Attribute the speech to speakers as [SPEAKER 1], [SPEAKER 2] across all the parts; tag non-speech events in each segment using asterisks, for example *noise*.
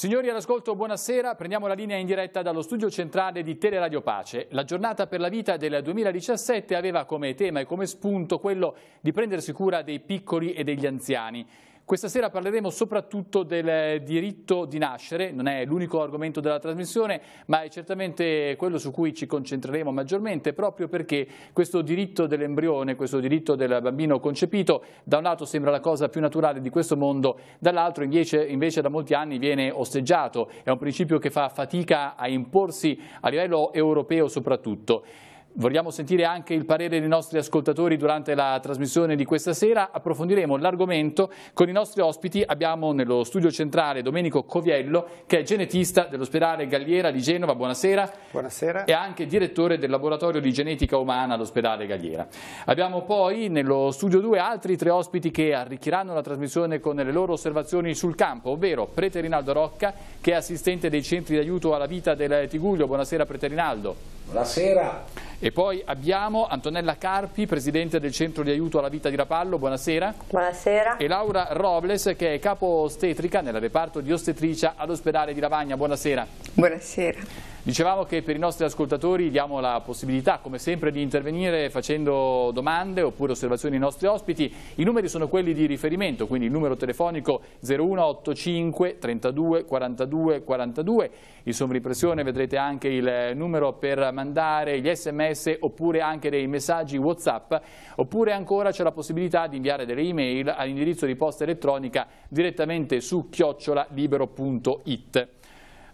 [SPEAKER 1] Signori all'ascolto, buonasera. Prendiamo la linea in diretta dallo studio centrale di Teleradio Pace. La giornata per la vita del 2017 aveva come tema e come spunto quello di prendersi cura dei piccoli e degli anziani. Questa sera parleremo soprattutto del diritto di nascere, non è l'unico argomento della trasmissione, ma è certamente quello su cui ci concentreremo maggiormente, proprio perché questo diritto dell'embrione, questo diritto del bambino concepito, da un lato sembra la cosa più naturale di questo mondo, dall'altro invece, invece da molti anni viene osteggiato, è un principio che fa fatica a imporsi a livello europeo soprattutto. Vogliamo sentire anche il parere dei nostri ascoltatori durante la trasmissione di questa sera. Approfondiremo l'argomento con i nostri ospiti. Abbiamo nello studio centrale Domenico Coviello, che è genetista dell'ospedale Galliera di Genova. Buonasera. Buonasera. E anche direttore del laboratorio di genetica umana all'ospedale Galliera. Abbiamo poi nello studio 2 altri tre ospiti che arricchiranno la trasmissione con le loro osservazioni sul campo, ovvero Prete Rinaldo Rocca, che è assistente dei centri di aiuto alla vita del Tiguglio. Buonasera, Prete Rinaldo. Buonasera. E poi abbiamo Antonella Carpi, presidente del Centro di Aiuto alla Vita di Rapallo, buonasera.
[SPEAKER 2] Buonasera.
[SPEAKER 1] E Laura Robles, che è capo ostetrica nel reparto di ostetricia all'ospedale di Lavagna, buonasera. Buonasera. Dicevamo che per i nostri ascoltatori diamo la possibilità, come sempre, di intervenire facendo domande oppure osservazioni ai nostri ospiti. I numeri sono quelli di riferimento, quindi il numero telefonico 0185 32 42 42. In sommipressione vedrete anche il numero per mandare gli sms oppure anche dei messaggi WhatsApp. Oppure ancora c'è la possibilità di inviare delle email all'indirizzo di posta elettronica direttamente su chiocciolalibero.it.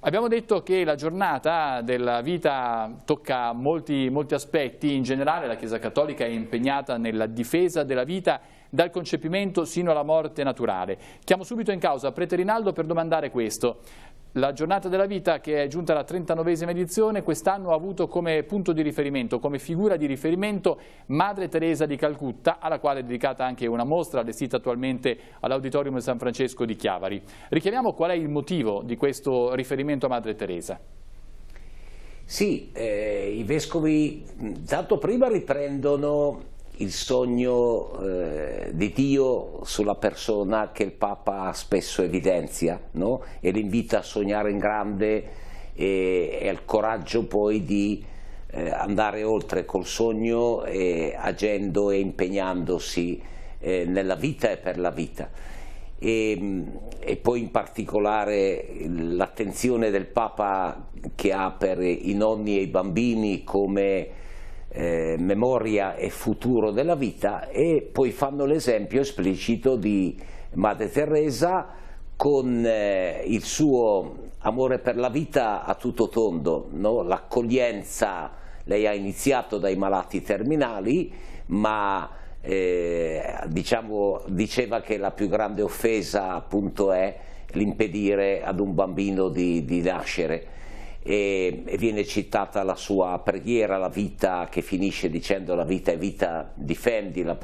[SPEAKER 1] Abbiamo detto che la giornata della vita tocca molti, molti, aspetti, in generale la Chiesa Cattolica è impegnata nella difesa della vita dal concepimento sino alla morte naturale. Chiamo subito in causa Prete Rinaldo per domandare questo. La giornata della vita, che è giunta alla 39esima edizione, quest'anno ha avuto come punto di riferimento, come figura di riferimento, Madre Teresa di Calcutta, alla quale è dedicata anche una mostra allestita attualmente all'Auditorium San Francesco di Chiavari. Richiamiamo qual è il motivo di questo riferimento a Madre Teresa.
[SPEAKER 3] Sì, eh, i vescovi tanto prima riprendono il sogno eh, di Dio sulla persona che il Papa spesso evidenzia no? e l'invita a sognare in grande e, e il coraggio poi di eh, andare oltre col sogno e, agendo e impegnandosi eh, nella vita e per la vita. E, e poi in particolare l'attenzione del Papa che ha per i nonni e i bambini come eh, memoria e futuro della vita e poi fanno l'esempio esplicito di Madre Teresa con eh, il suo amore per la vita a tutto tondo, no? l'accoglienza, lei ha iniziato dai malati terminali ma eh, diciamo, diceva che la più grande offesa appunto è l'impedire ad un bambino di, di nascere e, viene citata la sua preghiera, la vita che finisce dicendo la vita è vita, difendi, la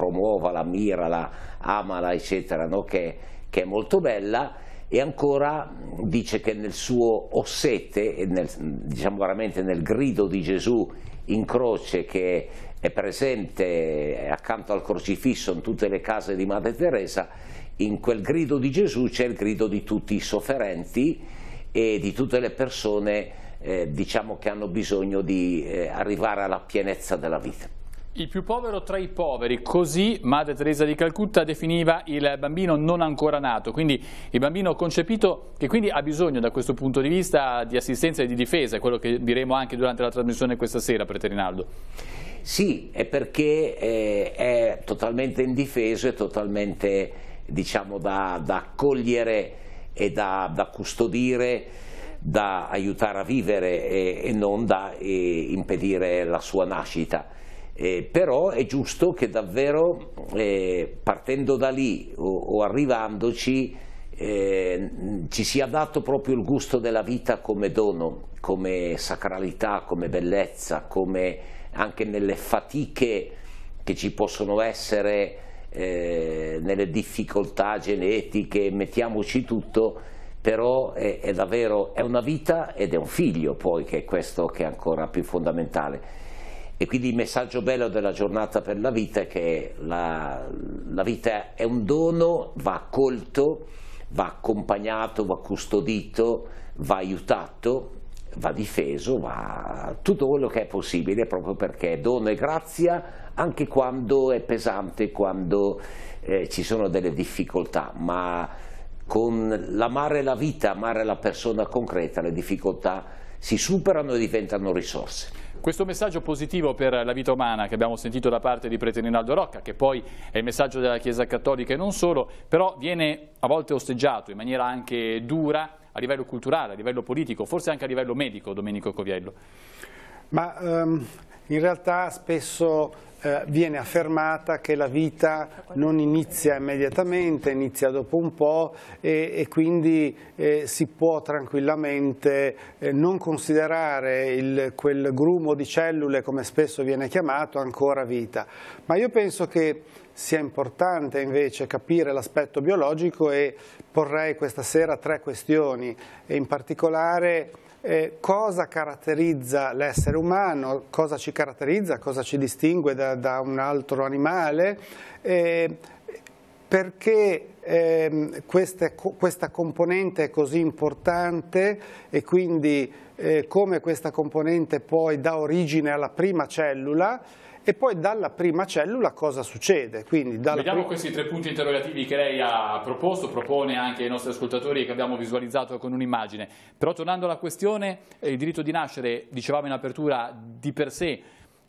[SPEAKER 3] la mira, la amala, eccetera, no? che, che è molto bella e ancora dice che nel suo ossete, nel, diciamo veramente nel grido di Gesù in croce che è presente accanto al crocifisso in tutte le case di Madre Teresa, in quel grido di Gesù c'è il grido di tutti i sofferenti e di tutte le persone eh, diciamo che hanno bisogno di eh, arrivare alla pienezza della vita.
[SPEAKER 1] Il più povero tra i poveri, così Madre Teresa di Calcutta definiva il bambino non ancora nato, quindi il bambino concepito che quindi ha bisogno da questo punto di vista di assistenza e di
[SPEAKER 3] difesa, quello che diremo anche durante la trasmissione questa sera, Preterinaldo. Sì, è perché eh, è totalmente indifeso, e totalmente diciamo, da, da accogliere e da, da custodire da aiutare a vivere e, e non da e impedire la sua nascita. Eh, però è giusto che davvero eh, partendo da lì o, o arrivandoci eh, ci sia dato proprio il gusto della vita come dono, come sacralità, come bellezza, come anche nelle fatiche che ci possono essere, eh, nelle difficoltà genetiche, mettiamoci tutto, però è, è, davvero, è una vita ed è un figlio poi che è questo che è ancora più fondamentale. E quindi il messaggio bello della giornata per la vita è che la, la vita è un dono, va colto, va accompagnato, va custodito, va aiutato, va difeso, va tutto quello che è possibile proprio perché è dono e grazia anche quando è pesante, quando eh, ci sono delle difficoltà, ma con l'amare la vita, amare la persona concreta, le difficoltà si superano e diventano risorse. Questo messaggio positivo per la vita umana che abbiamo sentito da
[SPEAKER 1] parte di Prete Rinaldo Rocca, che poi è il messaggio della Chiesa Cattolica e non solo, però viene a volte osteggiato in maniera anche dura a livello culturale, a livello politico, forse anche a livello medico, Domenico Coviello.
[SPEAKER 4] Ma um, in realtà spesso eh, viene affermata che la vita non inizia immediatamente, inizia dopo un po' e, e quindi eh, si può tranquillamente eh, non considerare il, quel grumo di cellule, come spesso viene chiamato, ancora vita. Ma io penso che sia importante invece capire l'aspetto biologico e porrei questa sera tre questioni e in particolare eh, cosa caratterizza l'essere umano, cosa ci caratterizza, cosa ci distingue da, da un altro animale, eh, perché eh, questa, questa, componente è così importante e quindi eh, come questa componente poi dà origine alla prima cellula e poi dalla prima cellula cosa succede. Quindi Vediamo prima...
[SPEAKER 1] questi tre punti interrogativi che lei ha proposto, propone anche ai nostri ascoltatori che abbiamo visualizzato con un'immagine. Però tornando alla questione, eh, il diritto di nascere, dicevamo in apertura, di per sé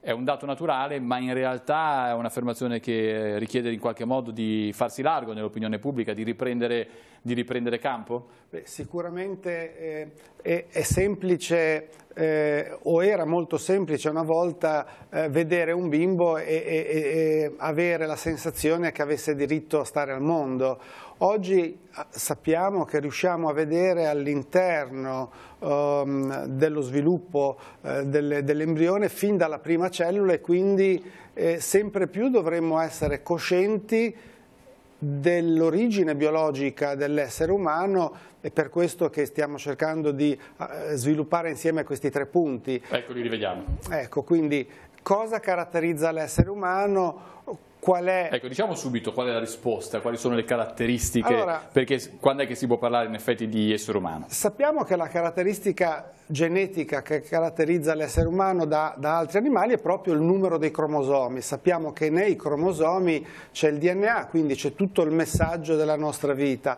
[SPEAKER 1] è un dato naturale, ma in realtà è un'affermazione che richiede in qualche modo di farsi largo nell'opinione pubblica, di riprendere, di riprendere campo?
[SPEAKER 4] Beh, sicuramente eh, è, è, semplice eh, o era molto semplice una volta eh, vedere un bimbo e, e, e avere la sensazione che avesse diritto a stare al mondo Oggi eh, sappiamo che riusciamo a vedere all'interno um, dello sviluppo eh, dell'embrione fin dalla prima cellula e quindi eh, sempre più dovremmo essere coscienti dell'origine biologica dell'essere umano e per questo che stiamo cercando di eh, sviluppare insieme questi tre punti.
[SPEAKER 1] Ecco, li rivediamo.
[SPEAKER 4] Ecco, quindi cosa caratterizza l'essere umano, qual è...
[SPEAKER 1] Ecco, diciamo subito qual è la risposta, quali sono le caratteristiche, allora, perché quando è che si può parlare in effetti di essere umano?
[SPEAKER 4] Sappiamo che la caratteristica genetica che caratterizza l'essere umano da, da altri animali è proprio il numero dei cromosomi. Sappiamo che nei cromosomi c'è il DNA, quindi c'è tutto il messaggio della nostra vita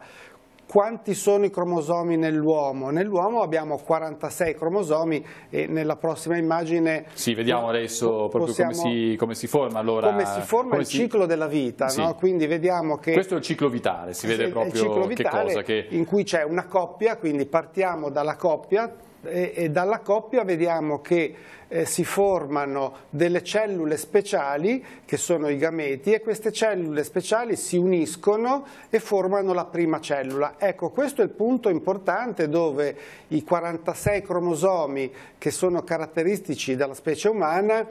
[SPEAKER 4] quanti sono i cromosomi nell'uomo? Nell'uomo abbiamo 46 cromosomi e nella prossima immagine...
[SPEAKER 1] Sì, vediamo adesso proprio possiamo, come, si, come, si, forma allora... Come si forma come il si... ciclo
[SPEAKER 4] della vita, sì. no? quindi vediamo che... Questo
[SPEAKER 1] è il ciclo vitale, si vede proprio che cosa... Che...
[SPEAKER 4] In cui c'è una coppia, quindi partiamo dalla coppia, e, e dalla coppia vediamo che eh, si formano delle cellule speciali che sono i gameti e queste cellule speciali si uniscono e formano la prima cellula. Ecco, questo è il punto importante dove i 46 cromosomi che sono caratteristici della specie umana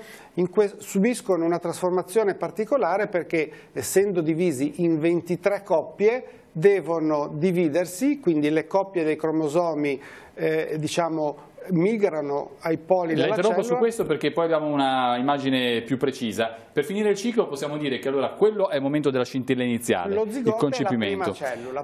[SPEAKER 4] subiscono una trasformazione particolare perché essendo divisi in 23 coppie devono dividersi, quindi le coppie dei cromosomi eh, diciamo, migrano ai poli della cellula. La su
[SPEAKER 1] questo perché poi abbiamo un'immagine più precisa. Per finire il ciclo possiamo dire che allora quello è il momento della scintilla iniziale, il concepimento.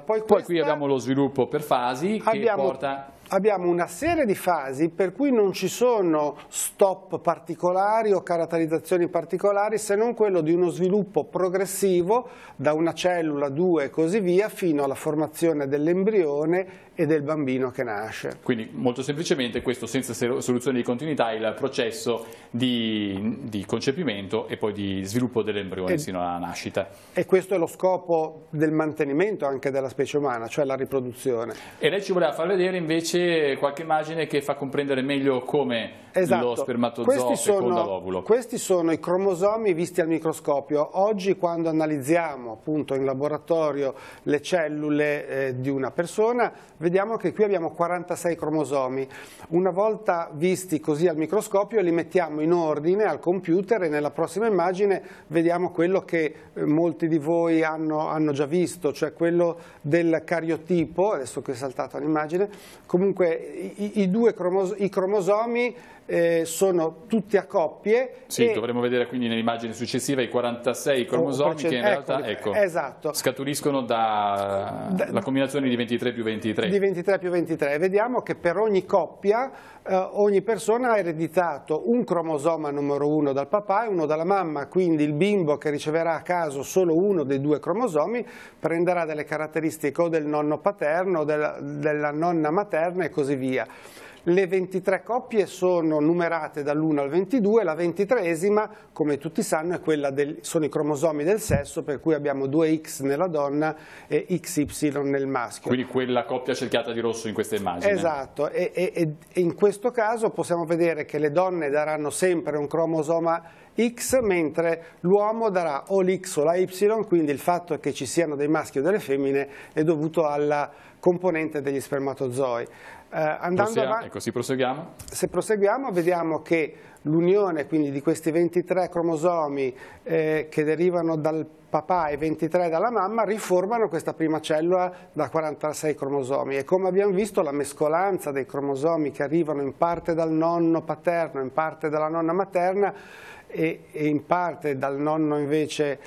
[SPEAKER 1] Poi, poi qui abbiamo lo sviluppo per fasi abbiamo... che porta
[SPEAKER 4] abbiamo una serie di fasi per cui non ci sono stop particolari o caratterizzazioni particolari se non quello di uno sviluppo progressivo da una cellula, 2 e così via fino alla formazione dell'embrione e del bambino che nasce.
[SPEAKER 1] Quindi molto semplicemente questo senza soluzione di continuità è il processo di, di concepimento e poi di sviluppo dell'embrione sino alla nascita.
[SPEAKER 4] E questo è lo scopo del mantenimento anche della specie umana, cioè la riproduzione.
[SPEAKER 1] E lei ci voleva far vedere invece qualche immagine che fa comprendere meglio
[SPEAKER 4] come esatto. lo spermatozoo feconda l'ovulo. Questi sono i cromosomi visti al microscopio. Oggi quando analizziamo appunto in laboratorio le cellule eh, di una persona, vediamo vediamo che qui abbiamo 46 cromosomi. Una volta visti così al microscopio li mettiamo in ordine al computer e nella prossima immagine vediamo quello che eh, molti di voi hanno, hanno già visto, cioè quello del cariotipo, adesso che è saltata l'immagine, comunque i, i, due cromos i cromosomi eh, sono tutte a coppie. Sì,
[SPEAKER 1] dovremo vedere quindi nell'immagine successiva i 46 ecco, cromosomi che in ecco, realtà ecco, esatto. scaturiscono dalla combinazione di 23 più 23. Di
[SPEAKER 4] 23 più 23. Vediamo che per ogni coppia eh, ogni persona ha ereditato un cromosoma numero uno dal papà e uno dalla mamma, quindi il bimbo che riceverà a caso solo uno dei due cromosomi prenderà delle caratteristiche o del nonno paterno, della, della nonna materna e così via. Le 23 coppie sono numerate dall'1 al 22, la 23esima, come tutti sanno, del, sono i cromosomi del sesso, per cui abbiamo 2X nella donna e XY nel maschio.
[SPEAKER 1] Quindi quella coppia cerchiata di rosso in questa immagine. Esatto,
[SPEAKER 4] e, e, e in questo caso possiamo vedere che le donne daranno sempre un cromosoma X, mentre l'uomo darà o l'X o la Y, quindi il fatto che ci siano dei maschi o delle femmine è dovuto alla componente degli spermatozoi. Eh, andando avanti,
[SPEAKER 1] ecco, proseguiamo.
[SPEAKER 4] Se proseguiamo vediamo che l'unione quindi di questi 23 cromosomi eh, che derivano dal papà e 23 dalla mamma riformano questa prima cellula da 46 cromosomi e come abbiamo visto la mescolanza dei cromosomi che arrivano in parte dal nonno paterno, in parte dalla nonna materna e, e in parte dal nonno invece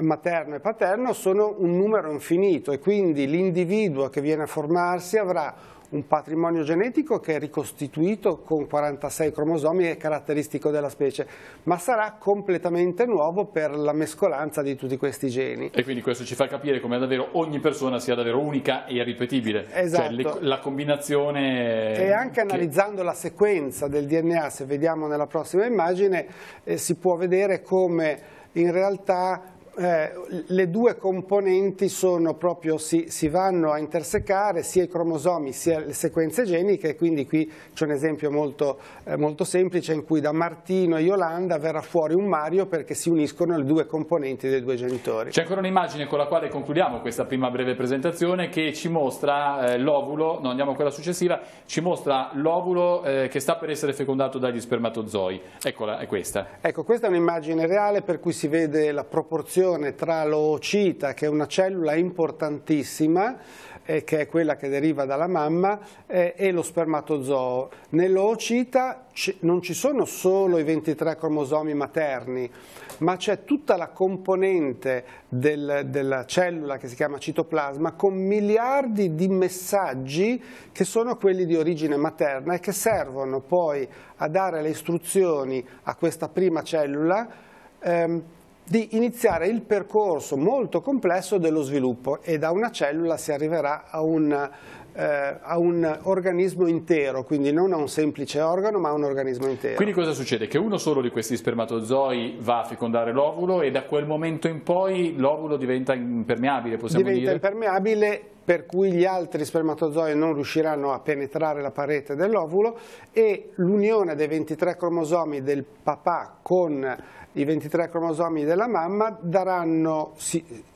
[SPEAKER 4] materno e paterno sono un numero infinito e quindi l'individuo che viene a formarsi avrà un patrimonio genetico che è ricostituito con 46 cromosomi e caratteristico della specie, ma sarà completamente nuovo per la mescolanza di tutti questi geni. E
[SPEAKER 1] quindi questo ci fa capire come davvero ogni persona sia davvero unica e irripetibile. Cioè, esatto. Cioè, la combinazione... E anche analizzando
[SPEAKER 4] la sequenza del DNA, se vediamo nella prossima immagine, eh, si può vedere come in realtà eh, le due componenti sono proprio, si, si, vanno a intersecare sia i cromosomi sia le sequenze geniche, quindi qui c'è un esempio molto, eh, molto, semplice in cui da Martino e Yolanda verrà fuori un Mario perché si uniscono le due componenti dei due genitori.
[SPEAKER 1] C'è ancora un'immagine con la quale concludiamo questa prima breve presentazione che ci mostra eh, l'ovulo, no andiamo a quella successiva, ci mostra l'ovulo eh, che sta per essere fecondato dagli spermatozoi, eccola, è questa.
[SPEAKER 4] Ecco, questa è un'immagine reale per cui si vede la proporzione relazione tra l'oocita, che è una cellula importantissima, eh, che è quella che deriva dalla mamma, eh, e lo spermatozoo. Nell'oocita non ci sono solo i 23 cromosomi materni, ma c'è tutta la componente del, della cellula che si chiama citoplasma con miliardi di messaggi che sono quelli di origine materna e che servono poi a dare le istruzioni a questa prima cellula ehm, di iniziare il percorso molto complesso dello sviluppo e da una cellula si arriverà a un, eh, a un organismo intero, quindi non a un semplice organo ma a un organismo intero. Quindi
[SPEAKER 1] cosa succede? Che uno solo di questi spermatozoi va a fecondare l'ovulo e da quel momento in poi l'ovulo diventa impermeabile, possiamo diventa dire?
[SPEAKER 4] Diventa impermeabile per cui gli altri spermatozoi non riusciranno a penetrare la parete dell'ovulo e l'unione dei 23 cromosomi del papà con i 23 cromosomi della mamma daranno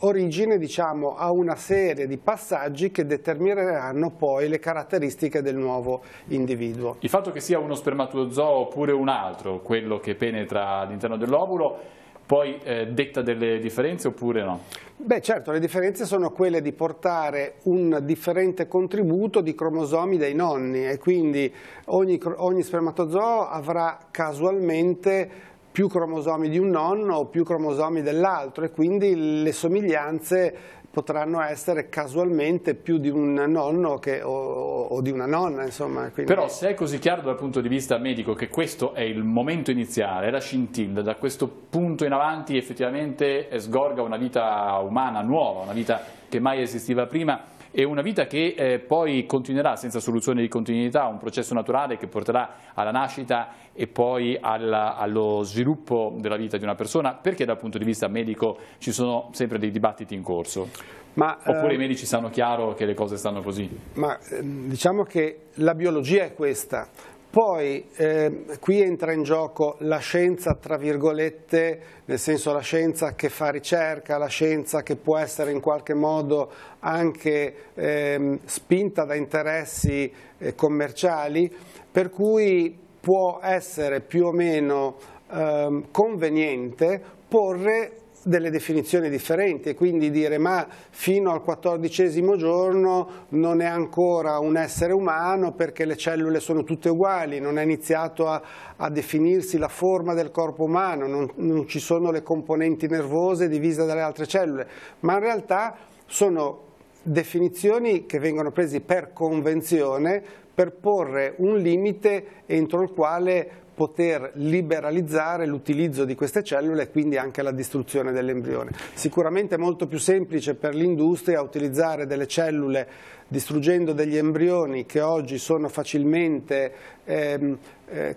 [SPEAKER 4] origine diciamo, a una serie di passaggi che determineranno poi le caratteristiche del nuovo individuo.
[SPEAKER 1] Il fatto che sia uno spermatozoo oppure un altro, quello che penetra all'interno dell'ovulo, poi eh, detta delle differenze oppure no?
[SPEAKER 4] Beh certo, le differenze sono quelle di portare un differente contributo di cromosomi dei nonni e quindi ogni, ogni spermatozoo avrà casualmente più cromosomi di un nonno o più cromosomi dell'altro e quindi le somiglianze potranno essere casualmente più di un nonno che, o, o, di una nonna. Insomma, quindi... Però
[SPEAKER 1] se è così chiaro dal punto di vista medico che questo è il momento iniziale, la scintilla, da questo punto in avanti effettivamente sgorga una vita umana nuova, una vita che mai esistiva prima, e una vita che eh, poi continuerà senza soluzione di continuità, un processo naturale che porterà alla nascita e poi alla, allo sviluppo della vita di una persona, perché dal punto di vista medico ci sono sempre dei dibattiti in corso? Ma, Oppure ehm, i eh, medici sanno chiaro che le cose stanno così?
[SPEAKER 4] Ma eh, diciamo che la biologia è questa, poi eh, qui entra in gioco la scienza, tra virgolette, nel senso la scienza che fa ricerca, la scienza che può essere in qualche modo anche eh, spinta da interessi eh, commerciali, per cui può essere più o meno ehm, conveniente porre delle definizioni differenti e quindi dire ma fino al quattordicesimo giorno non è ancora un essere umano perché le cellule sono tutte uguali, non è iniziato a, a definirsi la forma del corpo umano, non, non ci sono le componenti nervose divise dalle altre cellule, ma in realtà sono definizioni che vengono prese per convenzione per porre un limite entro il quale poter liberalizzare l'utilizzo di queste cellule e quindi anche la distruzione dell'embrione. Sicuramente è molto più semplice per l'industria utilizzare delle cellule distruggendo degli embrioni che oggi sono facilmente ehm, eh,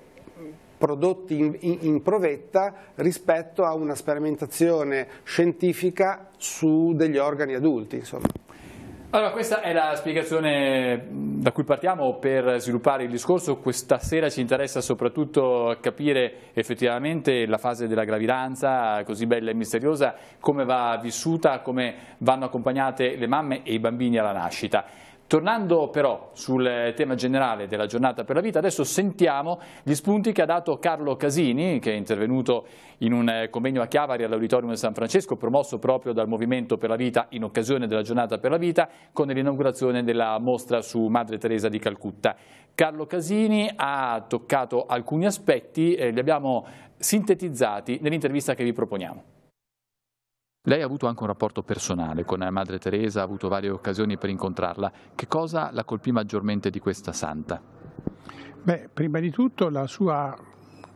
[SPEAKER 4] prodotti in, in, in, provetta rispetto a una sperimentazione scientifica su degli organi adulti. Insomma.
[SPEAKER 1] Allora, questa è la spiegazione mm, da cui partiamo per sviluppare il discorso. Questa sera ci interessa soprattutto capire effettivamente la fase della gravidanza, così bella e misteriosa, come va vissuta, come vanno accompagnate le mamme e i bambini alla nascita. Tornando però sul tema generale della giornata per la vita, adesso sentiamo gli spunti che ha dato Carlo Casini, che è intervenuto in un eh, convegno a Chiavari all'Auditorium di San Francesco, promosso proprio dal Movimento per la Vita in occasione della giornata per la vita, con l'inaugurazione della mostra su Madre Teresa di Calcutta. Carlo Casini ha toccato alcuni aspetti, e li abbiamo sintetizzati nell'intervista che vi proponiamo. Lei ha avuto anche un rapporto personale con eh, Madre Teresa, ha avuto varie occasioni per incontrarla. Che cosa la colpì maggiormente di questa santa?
[SPEAKER 5] Beh, prima di tutto la sua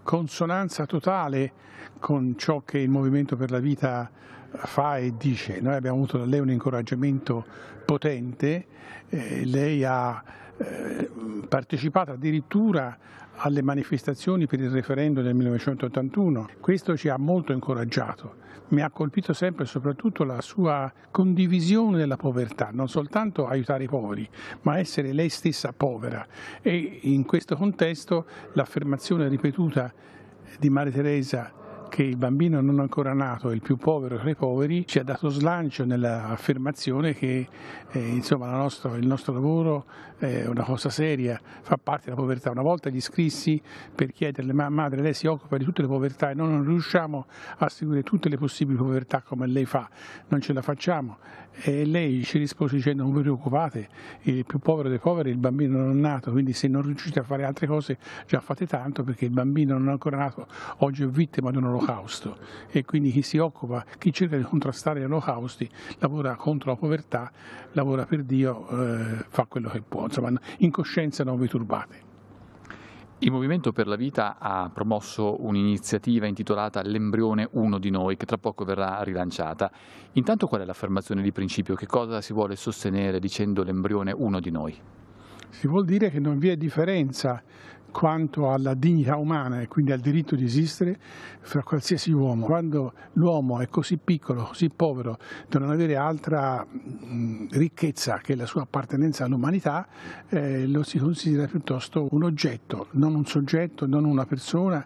[SPEAKER 5] consonanza totale con ciò che il Movimento per la Vita fa e dice. Noi abbiamo avuto da lei un incoraggiamento potente, eh, lei ha eh, partecipato addirittura alle manifestazioni per il referendum del 1981. Questo ci ha molto incoraggiato. Mi ha colpito sempre e soprattutto la sua condivisione della povertà, non soltanto aiutare i poveri, ma essere lei stessa povera. E in questo contesto l'affermazione ripetuta di Maria Teresa che il bambino non ancora nato è il più povero tra i poveri ci ha dato slancio nell'affermazione che eh, insomma, nostra, il nostro lavoro è una cosa seria, fa parte della povertà. Una volta gli scrissi per chiederle ma madre lei si occupa di tutte le povertà e noi non riusciamo a seguire tutte le possibili povertà come lei fa, non ce la facciamo e lei ci rispose dicendo non vi preoccupate, il più povero dei poveri è il bambino non nato, quindi se non riuscite a fare altre cose già fate tanto perché il bambino non è ancora nato, oggi è vittima di un olocausto e quindi chi si occupa, chi cerca di contrastare gli olocausti lavora contro la povertà, lavora per Dio, eh, fa quello che può, insomma in coscienza non vi turbate.
[SPEAKER 1] Il Movimento per la Vita ha promosso un'iniziativa intitolata L'embrione uno di noi, che tra poco verrà rilanciata. Intanto qual è l'affermazione di principio? Che cosa si vuole sostenere dicendo l'embrione uno di noi?
[SPEAKER 5] Si vuol dire che non vi è differenza quanto alla dignità umana e quindi al diritto di esistere fra qualsiasi uomo. Quando l'uomo è così piccolo, così povero da non avere altra ricchezza che la sua appartenenza all'umanità, eh, lo si considera piuttosto un oggetto, non un soggetto, non una persona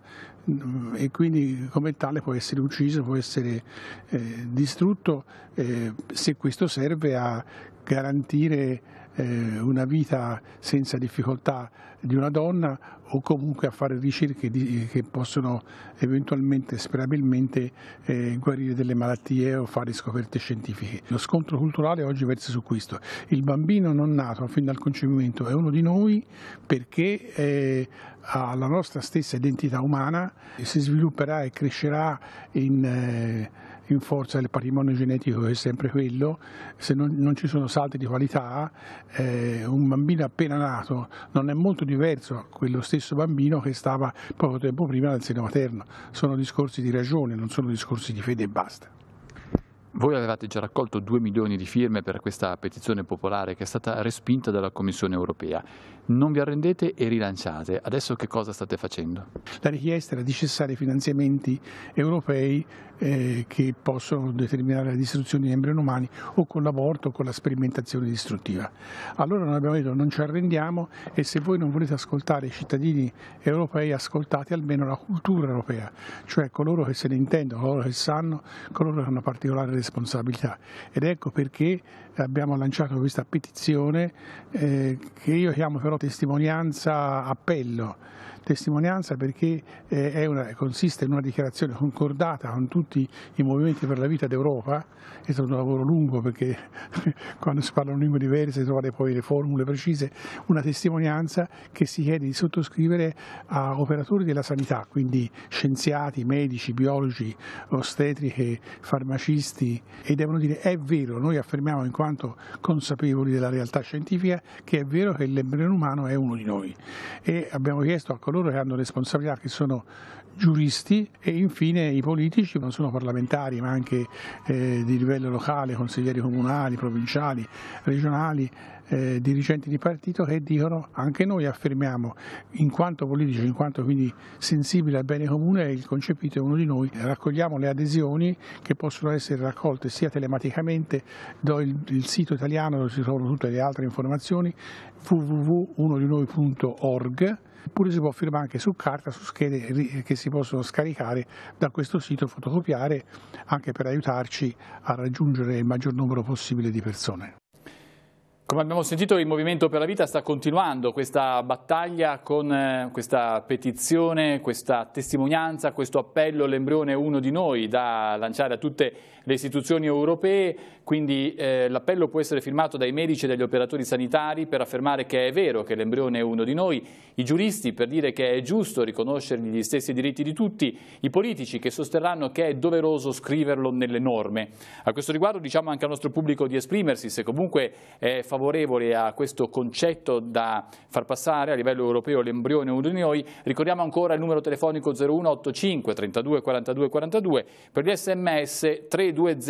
[SPEAKER 5] e quindi come tale può essere ucciso, può essere eh, distrutto eh, se questo serve a garantire eh, una vita senza difficoltà di una donna o comunque a fare ricerche di, che possono eventualmente, sperabilmente, eh, guarire delle malattie o fare scoperte scientifiche. Lo scontro culturale oggi versa su questo. Il bambino non nato fin dal concepimento è uno di noi perché eh, ha la nostra stessa identità umana, e si svilupperà e crescerà in eh, in forza del patrimonio genetico che è sempre quello, se non, non ci sono salti di qualità, eh, un bambino appena nato non è molto diverso da quello stesso bambino che stava poco tempo prima nel seno materno. Sono discorsi di ragione, non sono discorsi di fede e basta.
[SPEAKER 1] Voi avevate già raccolto 2 milioni di firme per questa petizione popolare che è stata respinta dalla Commissione europea non vi arrendete e rilanciate. Adesso che cosa state facendo?
[SPEAKER 5] La richiesta era di cessare i finanziamenti europei eh, che possono determinare la distruzione di embrioni umani o con l'aborto o con la sperimentazione distruttiva. Allora noi abbiamo detto non ci arrendiamo e se voi non volete ascoltare i cittadini europei ascoltate almeno la cultura europea, cioè coloro che se ne intendono, coloro che sanno, coloro che hanno particolare responsabilità. Ed ecco perché abbiamo lanciato questa petizione eh, che io chiamo però testimonianza appello testimonianza perché eh, una, consiste in una dichiarazione concordata con tutti i movimenti per la vita d'Europa, è stato un lavoro lungo perché *laughs* quando si parla un lingua diversa si trovano poi le formule precise, una testimonianza che si chiede di sottoscrivere a operatori della sanità, quindi scienziati, medici, biologi, ostetriche, farmacisti e devono dire è vero, noi affermiamo in quanto consapevoli della realtà scientifica che è vero che l'embrione umano è uno di noi e abbiamo chiesto a coloro che hanno responsabilità, che sono giuristi e infine i politici, non solo parlamentari ma anche eh, di livello locale, consiglieri comunali, provinciali, regionali, eh, dirigenti di partito che dicono anche noi affermiamo in quanto politici, in quanto quindi sensibili al bene comune, il concepito è uno di noi, raccogliamo le adesioni che possono essere raccolte sia telematicamente, do il, il sito italiano dove si trovano tutte le altre informazioni, www.unodinoi.org oppure si può firmare anche su carta, su schede che si possono scaricare da questo sito, fotocopiare, anche per aiutarci a raggiungere il maggior numero possibile di persone.
[SPEAKER 1] Come abbiamo sentito il Movimento per la Vita sta continuando questa battaglia con eh, questa petizione, questa testimonianza, questo appello l'embrione è uno di noi da lanciare a tutte le istituzioni europee, quindi eh, l'appello può essere firmato dai medici e dagli operatori sanitari per affermare che è vero che l'embrione è uno di noi i giuristi per dire che è giusto riconoscergli gli stessi diritti di tutti, i politici che sosterranno che è doveroso scriverlo nelle norme. A questo riguardo diciamo anche al nostro pubblico di esprimersi, se comunque è favorevole a questo concetto da far passare a livello europeo l'embrione uno di noi, ricordiamo ancora il numero telefonico 0185 32 42 42, per gli sms 320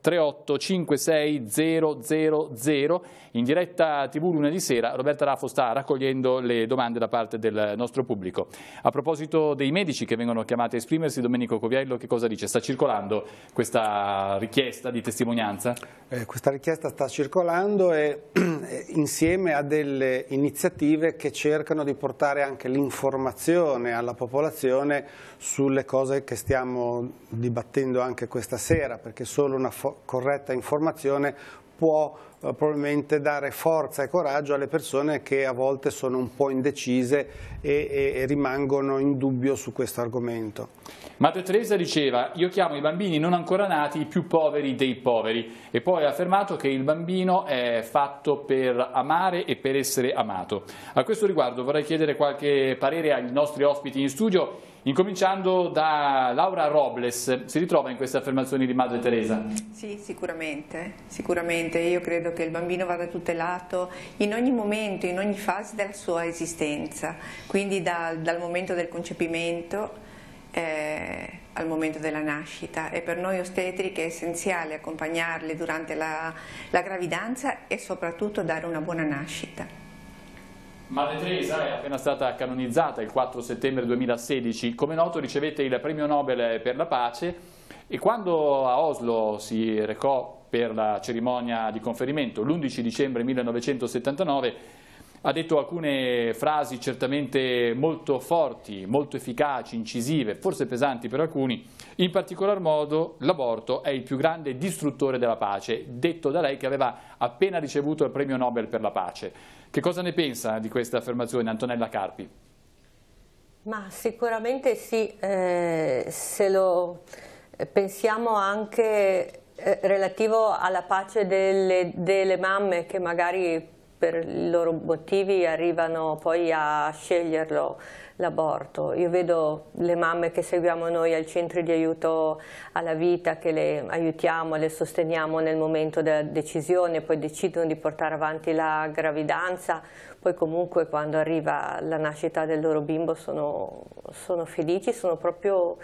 [SPEAKER 1] 38 56 000, in diretta tv lunedì sera Roberta Raffo sta raccogliendo le domande da parte del nostro pubblico. A proposito dei medici che vengono chiamati a esprimersi, Domenico Coviello che cosa dice? Sta circolando questa richiesta di testimonianza?
[SPEAKER 4] Eh, questa richiesta sta circolando e *clears throat* insieme a delle iniziative che cercano di portare anche l'informazione alla popolazione sulle cose che stiamo dibattendo anche questa sera, perché solo una corretta informazione può eh, probabilmente dare forza e coraggio alle persone che a volte sono un po' indecise e, e, e rimangono in dubbio su questo argomento.
[SPEAKER 1] Matteo Teresa diceva io chiamo i bambini non ancora nati i più poveri dei poveri e poi ha affermato che il bambino è fatto per amare e per essere amato. A questo riguardo vorrei chiedere qualche parere ai nostri ospiti in studio Incominciando da Laura Robles, si ritrova in queste affermazioni di Madre Teresa?
[SPEAKER 6] Sì, sicuramente, sicuramente. Io credo che il bambino vada tutelato in ogni momento, in ogni fase della sua esistenza, quindi da, dal momento del concepimento eh, al momento della nascita e per noi ostetriche è essenziale accompagnarle durante la, la gravidanza e soprattutto dare una buona nascita.
[SPEAKER 1] Madre Teresa è appena stata canonizzata il 4 settembre 2016, come noto ricevette il premio Nobel per la pace e quando a Oslo si recò per la cerimonia di conferimento l'11 dicembre 1979 ha detto alcune frasi certamente molto forti, molto efficaci, incisive, forse pesanti per alcuni, in particolar modo l'aborto è il più grande distruttore della pace, detto da lei che aveva appena ricevuto il premio Nobel per la pace. Che cosa ne pensa di questa affermazione Antonella Carpi?
[SPEAKER 2] Ma sicuramente sì, eh, se lo pensiamo anche eh, relativo alla pace delle, delle mamme che magari per i loro motivi arrivano poi a sceglierlo l'aborto. Io vedo le mamme che seguiamo noi al centro di aiuto alla vita, che le aiutiamo, le sosteniamo nel momento della decisione, poi decidono di portare avanti la gravidanza, poi comunque quando arriva la nascita del loro bimbo sono, sono felici, sono proprio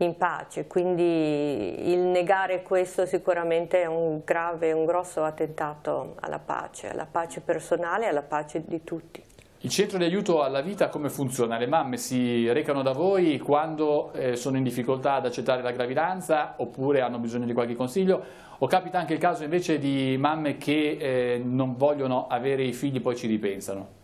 [SPEAKER 2] in pace, quindi il negare questo sicuramente è un grave, un grosso attentato alla pace, alla pace personale e alla pace di tutti.
[SPEAKER 1] Il centro di aiuto alla vita come funziona? Le mamme si recano da voi quando eh, sono in difficoltà ad accettare la gravidanza oppure hanno bisogno di qualche consiglio o capita anche il caso invece di mamme che eh, non vogliono avere i figli e poi ci ripensano?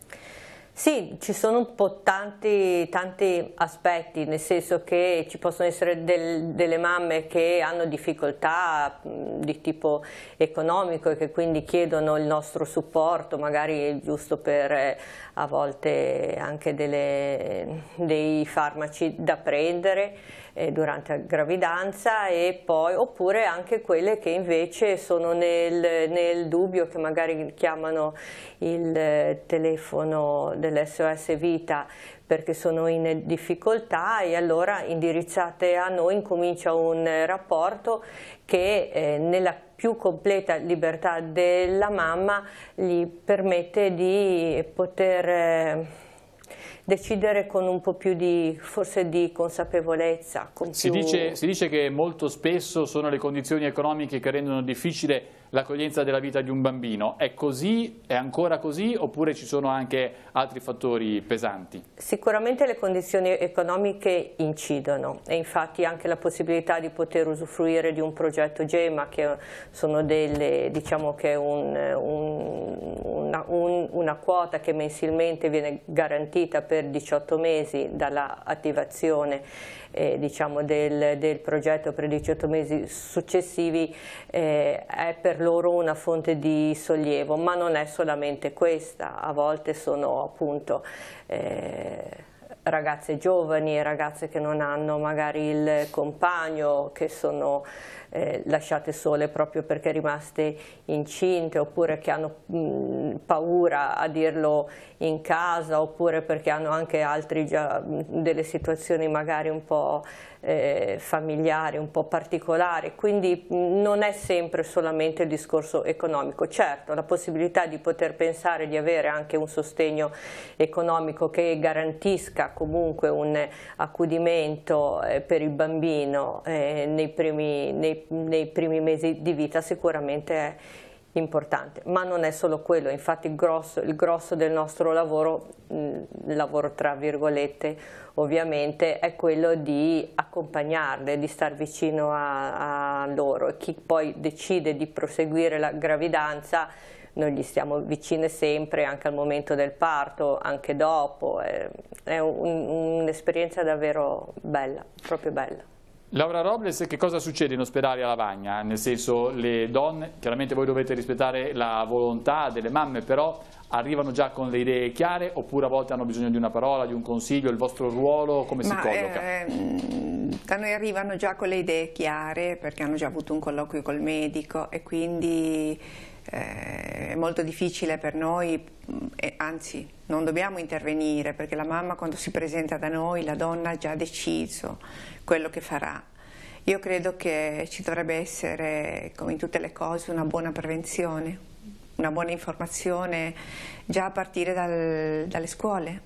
[SPEAKER 2] Sì, ci sono un po' tanti, tanti aspetti, nel senso che ci possono essere del, delle mamme che hanno difficoltà di tipo economico e che quindi chiedono il nostro supporto, magari giusto per eh, a volte anche delle, dei farmaci da prendere eh, durante la gravidanza e poi, oppure anche quelle che invece sono nel, nel dubbio che magari chiamano il eh, telefono dell'SOS Vita perché sono in difficoltà e allora indirizzate a noi incomincia un rapporto che eh, nella più completa libertà della mamma gli permette di poter eh, decidere con un po' più di, forse di consapevolezza. Con si, più... dice, si
[SPEAKER 1] dice che molto spesso sono le condizioni economiche che rendono difficile l'accoglienza della vita di un bambino. È così, è ancora così oppure ci sono anche altri fattori pesanti?
[SPEAKER 2] Sicuramente le condizioni economiche incidono e infatti anche la possibilità di poter usufruire di un progetto GEMA che, delle, diciamo che è un, un, una, un, una quota che mensilmente viene garantita per 18 mesi dall'attivazione. attivazione eh, diciamo del, del, progetto per i 18 mesi successivi eh, è per loro una fonte di sollievo, ma non è solamente questa, a volte sono appunto eh, ragazze giovani, ragazze che non hanno magari il compagno, che sono eh, lasciate sole proprio perché rimaste incinte oppure che hanno mh, mm, paura a dirlo in casa oppure perché hanno anche altre mm, delle situazioni magari un po' eh, familiari, un po' particolari, quindi mm, non è sempre solamente il discorso economico. Certo, la possibilità di poter pensare di avere anche un sostegno economico che garantisca comunque un accudimento eh, per il bambino nei primi, nei nei, primi mesi di vita sicuramente è importante, ma non è solo quello, infatti il grosso, il grosso del nostro lavoro, mh, mm, lavoro tra virgolette ovviamente, è quello di accompagnarle, di star vicino a, a loro e chi poi decide di proseguire la gravidanza noi gli stiamo vicine sempre, anche al momento del parto, anche dopo, è, è un'esperienza un davvero bella, proprio bella.
[SPEAKER 1] Laura Robles, che cosa succede in ospedale a Lavagna? Nel senso, le donne, chiaramente voi dovete rispettare la volontà delle mamme, però arrivano già con le idee chiare oppure a volte hanno bisogno di una parola, di un consiglio, il vostro ruolo, come Ma, si colloca? Eh,
[SPEAKER 6] da noi arrivano già con le idee chiare perché hanno già avuto un colloquio col medico e quindi eh, è molto difficile per noi, eh, anzi non dobbiamo intervenire perché la mamma quando si presenta da noi, la donna ha già deciso quello che farà. Io credo che ci dovrebbe essere, come in tutte le cose, una buona prevenzione, una buona informazione già a partire dal, dalle scuole.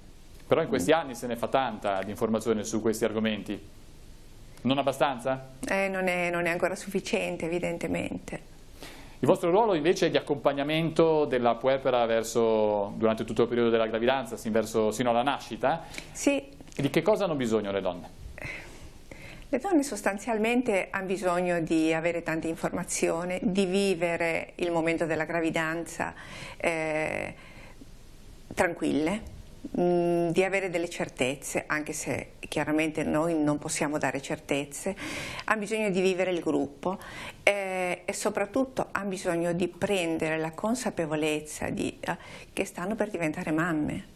[SPEAKER 1] Però in questi anni se ne fa tanta di informazione su questi argomenti. Non abbastanza?
[SPEAKER 6] Eh, non, è, non è ancora sufficiente, evidentemente.
[SPEAKER 1] Il vostro ruolo invece è di accompagnamento della puerpera verso, durante tutto il periodo della gravidanza, sin verso, sino alla nascita. Sì. Di che cosa hanno bisogno le donne?
[SPEAKER 6] Le donne sostanzialmente hanno bisogno di avere tante informazioni, di vivere il momento della gravidanza eh, tranquille, di avere delle certezze, anche se chiaramente noi non possiamo dare certezze, hanno bisogno di vivere il gruppo eh, e soprattutto hanno bisogno di prendere la consapevolezza di, eh, che stanno per diventare mamme.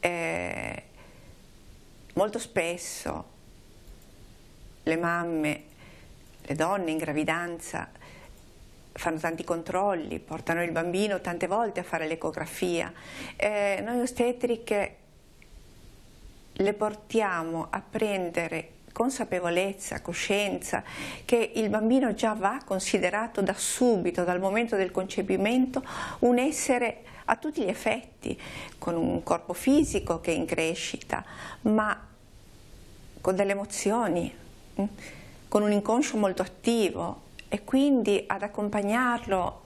[SPEAKER 6] Eh, molto spesso le mamme, le donne in gravidanza, fanno tanti controlli, portano il bambino tante volte a fare l'ecografia. Eh, noi ostetriche le portiamo a prendere consapevolezza, coscienza, che il bambino già va considerato da subito, dal momento del concepimento, un essere a tutti gli effetti, con un corpo fisico che è in crescita, ma con delle emozioni, mm, con un inconscio molto attivo, e quindi ad accompagnarlo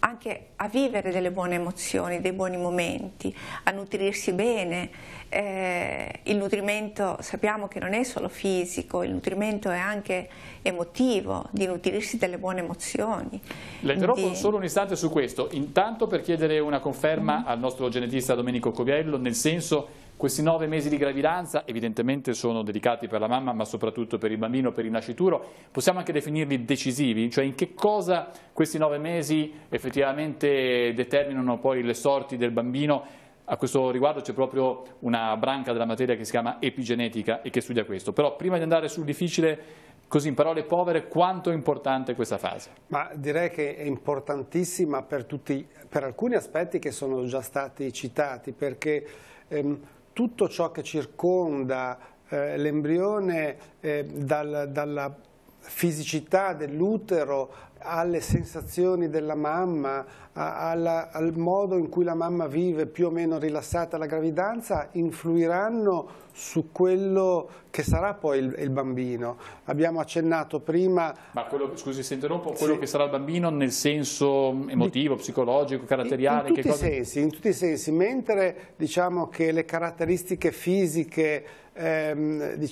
[SPEAKER 6] anche a vivere delle buone emozioni, dei buoni momenti, a nutrirsi bene. Eh, il nutrimento sappiamo che non è solo fisico, il nutrimento è anche emotivo, di nutrirsi delle buone emozioni. Leggerò di... solo
[SPEAKER 1] un istante su questo, intanto per chiedere una conferma mm al nostro genetista Domenico Coviello, nel senso questi nove mesi di gravidanza evidentemente sono dedicati per la mamma ma soprattutto per il bambino, per il nascituro, possiamo anche definirli decisivi, cioè in che cosa questi nove mesi effettivamente determinano poi le sorti del bambino a questo riguardo c'è proprio una branca della materia che si chiama epigenetica e che studia questo. Però prima di andare sul difficile, così in parole povere, quanto è importante questa fase?
[SPEAKER 4] Ma direi che è importantissima per, tutti, per alcuni aspetti che sono già stati citati, perché ehm, tutto ciò che circonda eh, l'embrione eh, dal, dalla fisicità dell'utero alle sensazioni della mamma, a, alla, al modo in cui la mamma vive più o meno rilassata la gravidanza, influiranno su quello che sarà poi il, il bambino. Abbiamo accennato prima... Ma quello, scusi se interrompo,
[SPEAKER 1] quello sì. che sarà il bambino nel senso emotivo, Di, psicologico, caratteriale? In, in tutti, cosa...
[SPEAKER 4] sensi, in tutti i sensi, mentre diciamo che le caratteristiche fisiche Ehm,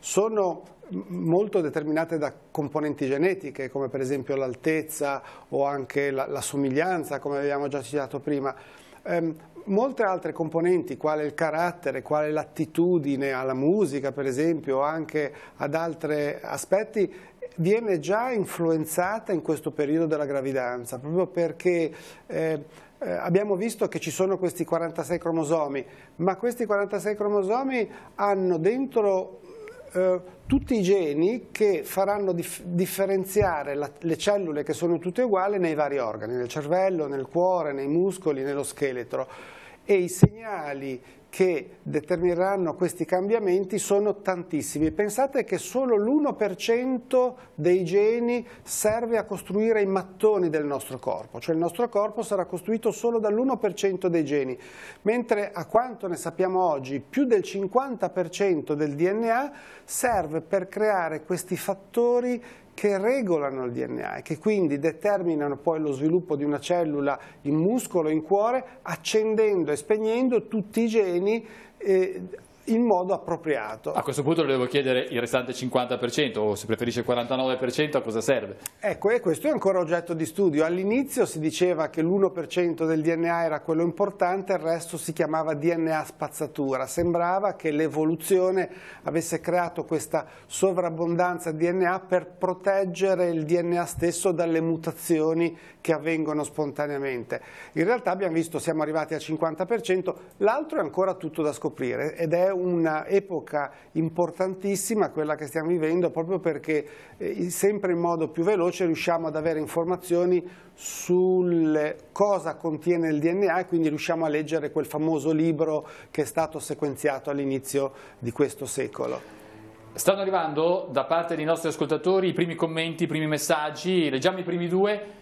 [SPEAKER 4] sono molto determinate da componenti genetiche come per esempio l'altezza o anche la, la somiglianza come abbiamo già citato prima. Ehm, molte altre componenti, quale il carattere, quale l'attitudine alla musica per esempio o anche ad altri aspetti, viene già influenzata in questo periodo della gravidanza, proprio perché eh, eh, abbiamo visto che ci sono questi 46 cromosomi, ma questi 46 cromosomi hanno dentro eh, tutti i geni che faranno dif differenziare la, le cellule che sono tutte uguali nei vari organi, nel cervello, nel cuore, nei muscoli, nello scheletro e i segnali che determineranno questi cambiamenti sono tantissimi. Pensate che solo l'1% dei geni serve a costruire i mattoni del nostro corpo, cioè il nostro corpo sarà costruito solo dall'1% dei geni, mentre a quanto ne sappiamo oggi più del 50% del DNA serve per creare questi fattori che regolano il DNA e che quindi determinano poi lo sviluppo di una cellula in muscolo, in cuore, accendendo e spegnendo tutti i geni eh, in modo appropriato. A
[SPEAKER 1] questo punto le devo chiedere il restante 50% o se preferisce il 49% a cosa serve?
[SPEAKER 4] Ecco, e questo è ancora oggetto di studio. All'inizio si diceva che l'1% del DNA era quello importante, il resto si chiamava DNA spazzatura. Sembrava che l'evoluzione avesse creato questa sovrabbondanza di DNA per proteggere il DNA stesso dalle mutazioni che avvengono spontaneamente. In realtà abbiamo visto, siamo arrivati al 50%, l'altro è ancora tutto da scoprire ed è un'epoca importantissima quella che stiamo vivendo proprio perché eh, sempre in modo più veloce riusciamo ad avere informazioni sul cosa contiene il DNA e quindi riusciamo a leggere quel famoso libro che è stato sequenziato all'inizio di questo secolo.
[SPEAKER 1] Stanno arrivando da parte dei nostri ascoltatori i primi commenti, i primi messaggi, leggiamo i primi due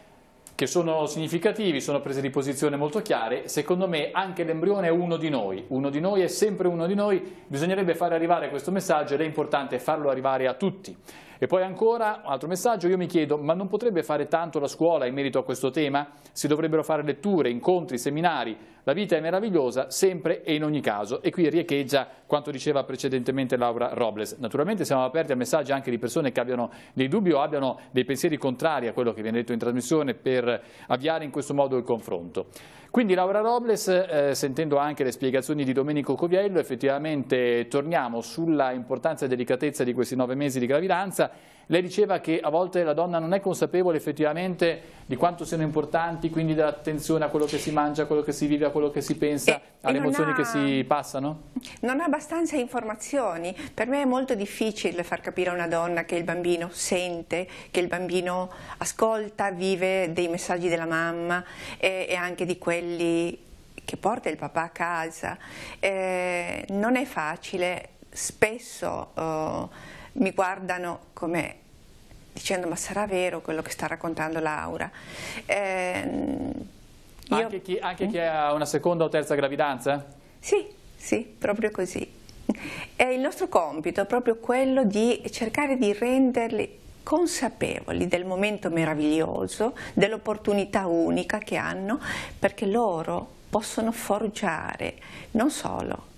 [SPEAKER 1] che sono significativi, sono prese di posizione molto chiare, secondo me anche l'embrione è uno di noi, uno di noi è sempre uno di noi, bisognerebbe far arrivare questo messaggio ed è importante farlo arrivare a tutti. E poi ancora, un altro messaggio, io mi chiedo, ma non potrebbe fare tanto la scuola in merito a questo tema? Si dovrebbero fare letture, incontri, seminari, la vita è meravigliosa sempre e in ogni caso. E qui riecheggia quanto diceva precedentemente Laura Robles. Naturalmente siamo aperti a messaggi anche di persone che abbiano dei dubbi o abbiano dei pensieri contrari a quello che viene detto in trasmissione per avviare in questo modo il confronto. Quindi Laura Robles, eh, sentendo anche le spiegazioni di Domenico Coviello, effettivamente torniamo sulla importanza e delicatezza di questi nove mesi di gravidanza lei diceva che a volte la donna non è consapevole effettivamente di quanto siano importanti, quindi dell'attenzione a quello che si mangia, a quello che si vive, a quello che si pensa, eh, e, alle e emozioni ha, che si passano?
[SPEAKER 6] Non ha abbastanza informazioni. Per me è molto difficile far capire a una donna che il bambino sente, che il bambino ascolta, vive dei messaggi della mamma e, e anche di quelli che porta il papà a casa. Eh, non è facile, spesso... Eh, mi guardano come dicendo ma sarà vero quello che sta raccontando Laura. Eh, io... anche, chi, anche mm? chi ha
[SPEAKER 1] una seconda o terza gravidanza? Sì,
[SPEAKER 6] sì, proprio così. E il nostro compito è proprio quello di cercare di renderli consapevoli del momento meraviglioso, dell'opportunità unica che hanno, perché loro possono forgiare non solo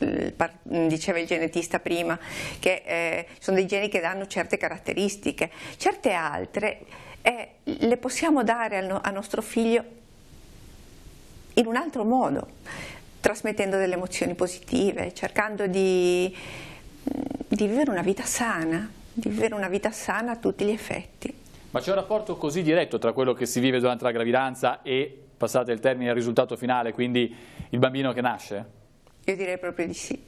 [SPEAKER 6] eh, mm, diceva il genetista prima, che eh, sono dei geni che danno certe caratteristiche, certe altre eh, le possiamo dare al no, a nostro figlio in un altro modo, trasmettendo delle emozioni positive, cercando di, mm, di vivere una vita sana, di vivere una vita sana a tutti gli effetti.
[SPEAKER 1] Ma c'è un rapporto così diretto tra quello che si vive durante la gravidanza e, passate il termine, il risultato finale, quindi il bambino che nasce?
[SPEAKER 6] Io direi proprio di sì.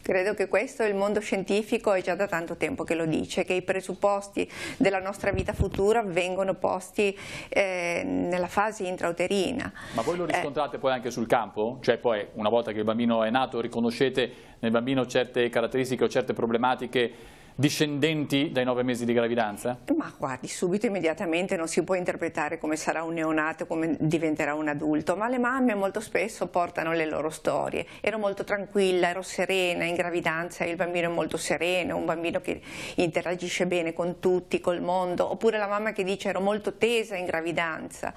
[SPEAKER 6] Credo che questo il mondo scientifico è già da tanto tempo che lo dice, che i presupposti della nostra vita futura vengono posti eh, nella fase intrauterina.
[SPEAKER 1] Ma voi lo eh. riscontrate eh. poi anche sul campo? Cioè poi una volta che il bambino è nato riconoscete nel bambino certe caratteristiche o certe problematiche discendenti dai nove mesi di gravidanza?
[SPEAKER 6] Ma guardi, subito immediatamente non si può interpretare come sarà un neonato, come diventerà un adulto, ma le mamme molto spesso portano le loro storie. Ero molto tranquilla, ero serena in gravidanza, il bambino è molto sereno, un bambino che interagisce bene con tutti, col mondo, oppure la mamma che dice ero molto tesa in gravidanza,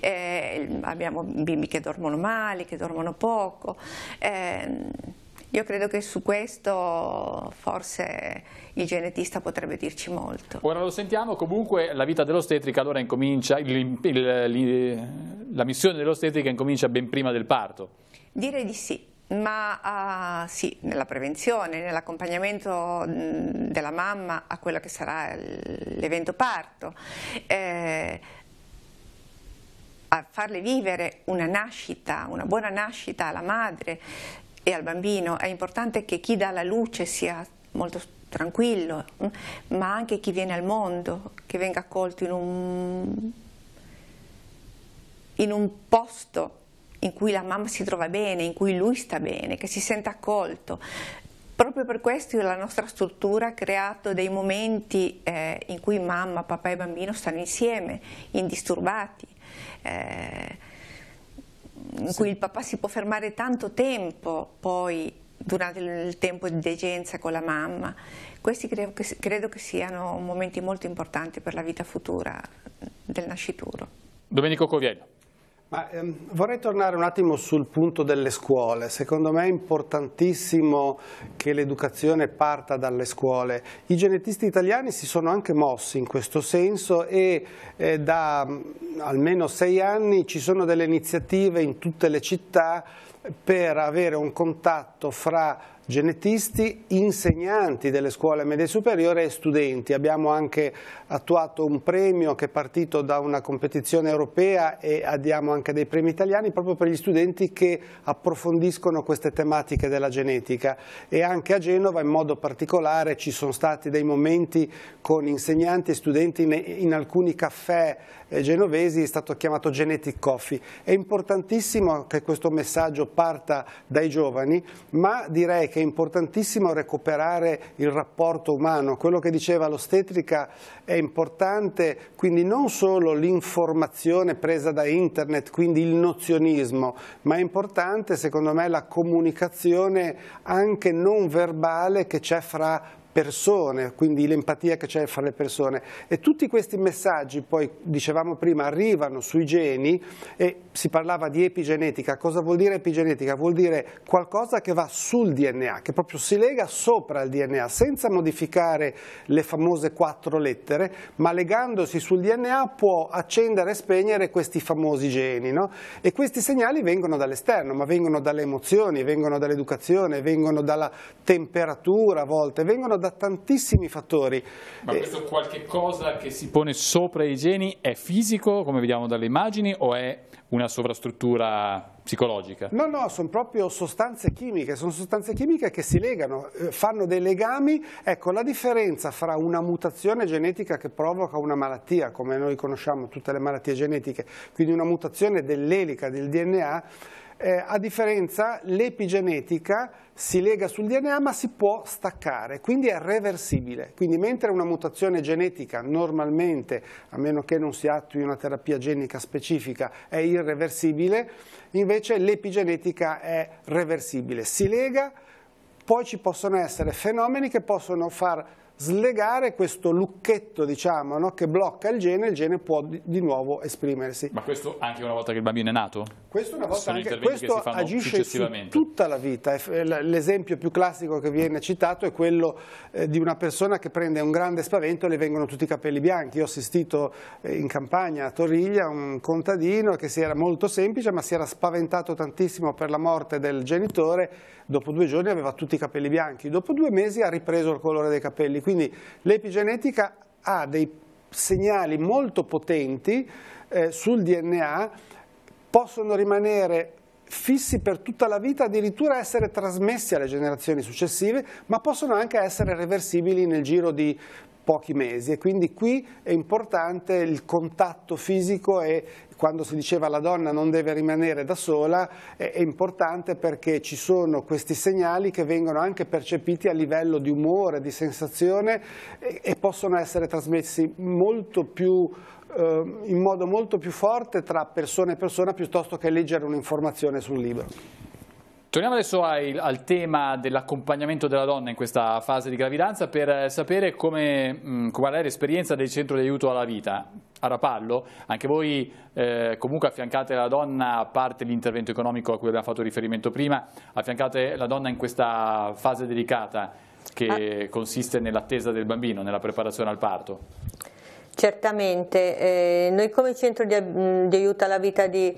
[SPEAKER 6] eh, abbiamo bimbi che dormono male, che dormono poco. Eh, io credo che su questo forse il genetista potrebbe dirci molto.
[SPEAKER 1] Ora lo sentiamo, comunque la vita dell'ostetrica allora incomincia, il, il, la missione dell'ostetrica incomincia ben prima del parto.
[SPEAKER 6] Direi di sì. Ma uh, sì, nella prevenzione, nell'accompagnamento della mamma a quello che sarà l'evento parto, eh, a farle vivere una nascita, una buona nascita alla madre, e al bambino, è importante che chi dà la luce sia molto tranquillo, mm, ma anche chi viene al mondo, che venga accolto in un, in un posto in cui la mamma si trova bene, in cui lui sta bene, che si senta accolto. Proprio per questo la nostra struttura ha creato dei momenti eh, in cui mamma, papà e bambino stanno insieme, indisturbati. Eh, in cui il papà si può fermare tanto tempo poi durante il tempo di degenza con la mamma. Questi credo che, credo che siano momenti molto importanti per la vita futura del nascituro.
[SPEAKER 1] Domenico Coviello.
[SPEAKER 4] Ma, ehm, vorrei tornare un attimo sul punto delle scuole. Secondo me è importantissimo che l'educazione parta dalle scuole. I genetisti italiani si sono anche mossi in questo senso e eh, da mh, mm, almeno sei anni ci sono delle iniziative in tutte le città per avere un contatto fra genetisti, insegnanti delle scuole medie superiori e studenti. Abbiamo anche attuato un premio che è partito da una competizione europea e diamo anche dei premi italiani proprio per gli studenti che approfondiscono queste tematiche della genetica e anche a Genova in modo particolare ci sono stati dei momenti con insegnanti e studenti in alcuni caffè eh, genovesi, è stato chiamato Genetic Coffee. È importantissimo che questo messaggio parta dai giovani, ma direi che è importantissimo recuperare il rapporto umano. Quello che diceva l'ostetrica è importante, quindi non solo l'informazione presa da internet, quindi il nozionismo, ma è importante secondo me la comunicazione anche non verbale che c'è fra persone, quindi l'empatia che c'è fra le persone. E tutti questi messaggi, poi dicevamo prima, arrivano sui geni e si parlava di epigenetica. Cosa vuol dire epigenetica? Vuol dire qualcosa che va sul DNA, che proprio si lega sopra il DNA, senza modificare le famose quattro lettere, ma legandosi sul DNA può accendere e spegnere questi famosi geni. No? E questi segnali vengono dall'esterno, ma vengono dalle emozioni, vengono dall'educazione, vengono dalla temperatura a volte, vengono da da tantissimi fattori. Ma eh, questo
[SPEAKER 1] qualche cosa che si pone sopra i geni è fisico, come vediamo dalle immagini, o è una sovrastruttura psicologica? No,
[SPEAKER 4] no, sono proprio sostanze chimiche, sono sostanze chimiche che si legano, eh, fanno dei legami. Ecco, la differenza fra una mutazione genetica che provoca una malattia, come noi conosciamo tutte le malattie genetiche, quindi una mutazione dell'elica del DNA, eh, a differenza l'epigenetica si lega sul DNA ma si può staccare, quindi è reversibile. Quindi mentre una mutazione genetica normalmente, a meno che non si attui una terapia genica specifica, è irreversibile, invece l'epigenetica è reversibile. Si lega, poi ci possono essere fenomeni che possono far slegare questo lucchetto diciamo, no? che blocca il gene, il gene può di, di, nuovo esprimersi. Ma questo
[SPEAKER 1] anche una volta che il bambino è nato? Questo, una volta anche, questo agisce su
[SPEAKER 4] tutta la vita. L'esempio più classico che viene citato è quello eh, di una persona che prende un grande spavento e le vengono tutti i capelli bianchi. Io ho assistito eh, in campagna a Toriglia un contadino che si era molto semplice ma si era spaventato tantissimo per la morte del genitore, dopo due giorni aveva tutti i capelli bianchi, dopo due mesi ha ripreso il colore dei capelli quindi l'epigenetica ha dei segnali molto potenti eh, sul DNA, possono rimanere fissi per tutta la vita, addirittura essere trasmessi alle generazioni successive, ma possono anche essere reversibili nel giro di pochi mesi e quindi qui è importante il contatto fisico e quando si diceva la donna non deve rimanere da sola è, importante perché ci sono questi segnali che vengono anche percepiti a livello di umore, di sensazione e, e possono essere trasmessi molto più eh, in modo molto più forte tra persona e persona piuttosto che leggere un'informazione sul libro.
[SPEAKER 1] Torniamo adesso al, al tema dell'accompagnamento della donna in questa fase di gravidanza per eh, sapere come, mm, qual è l'esperienza del centro di aiuto alla vita. A Rapallo, anche voi eh, comunque affiancate la donna, a parte l'intervento economico a cui abbiamo fatto riferimento prima, affiancate la donna in questa fase delicata che ah. consiste nell'attesa del bambino, nella preparazione al parto.
[SPEAKER 2] Certamente, eh, noi come centro di, mm, di aiuto alla vita di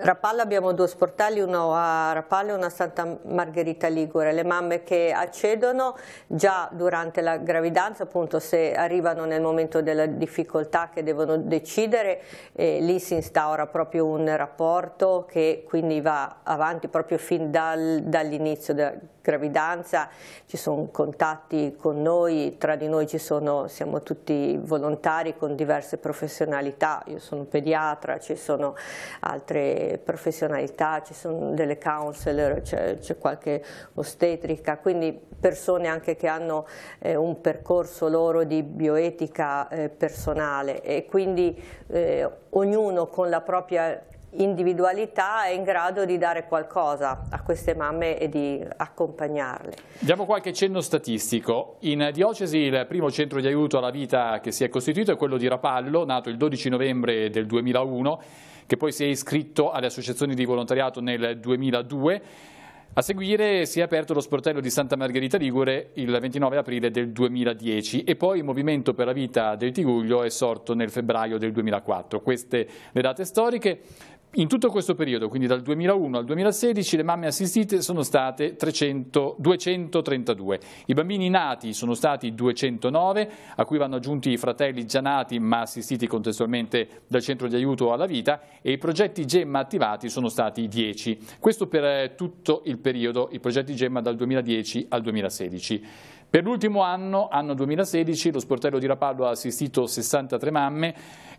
[SPEAKER 2] Rapalla abbiamo due sportelli, uno a Rapalla e uno a Santa Margherita Ligure. Le mamme che accedono già durante la gravidanza, appunto se arrivano nel momento della difficoltà che devono decidere, eh, lì si instaura proprio un rapporto che quindi va avanti proprio fin dal, dall'inizio della gravidanza. Ci sono contatti con noi, tra di noi sono, siamo tutti volontari con diverse professionalità, io sono pediatra, ci sono altre professionalità, ci sono delle counselor, c'è qualche ostetrica, quindi persone anche che hanno eh, un percorso loro di bioetica eh, personale e quindi eh, ognuno con la propria individualità è in grado di dare qualcosa a queste mamme e di accompagnarle.
[SPEAKER 1] Diamo qualche cenno statistico. In diocesi il primo centro di aiuto alla vita che si è costituito è quello di Rapallo, nato il 12 novembre del 2001 che poi si è iscritto alle associazioni di volontariato nel 2002. A seguire si è aperto lo sportello di Santa Margherita Ligure il 29 aprile del 2010 e poi il Movimento per la Vita del Tiguglio è sorto nel febbraio del 2004. Queste le date storiche. In tutto questo periodo, quindi dal 2001 al 2016, le mamme assistite sono state 300, 232. I bambini nati sono stati 209, a cui vanno aggiunti i fratelli già nati ma assistiti contestualmente dal centro di aiuto alla vita e i progetti Gemma attivati sono stati 10. Questo per eh, tutto il periodo, i progetti Gemma dal 2010 al 2016. Per l'ultimo anno, anno 2016, lo sportello di Rapallo ha assistito 63 mamme,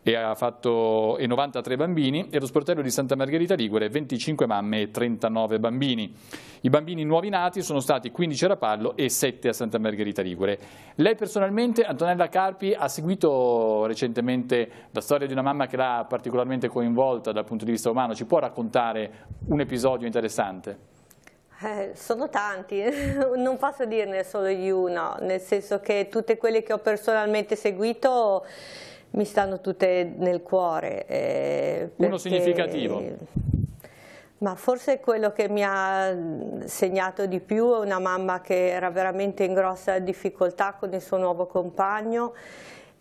[SPEAKER 1] e ha fatto e 93 bambini e lo sportello di Santa Margherita Ligure 25 mamme e 39 bambini. I bambini nuovi nati sono stati 15 a Rapallo e 7 a Santa Margherita Ligure. Lei personalmente, Antonella Carpi, ha seguito recentemente la storia di una mamma che l'ha particolarmente coinvolta dal punto di vista umano. Ci può raccontare un episodio interessante?
[SPEAKER 2] Eh, sono tanti, *laughs* non posso dirne solo di uno, nel senso che tutte quelle che ho personalmente seguito mi stanno tutte nel cuore. Eh, Uno significativo. Ma forse quello che mi ha segnato di più è una mamma che era veramente in grossa difficoltà con il suo nuovo compagno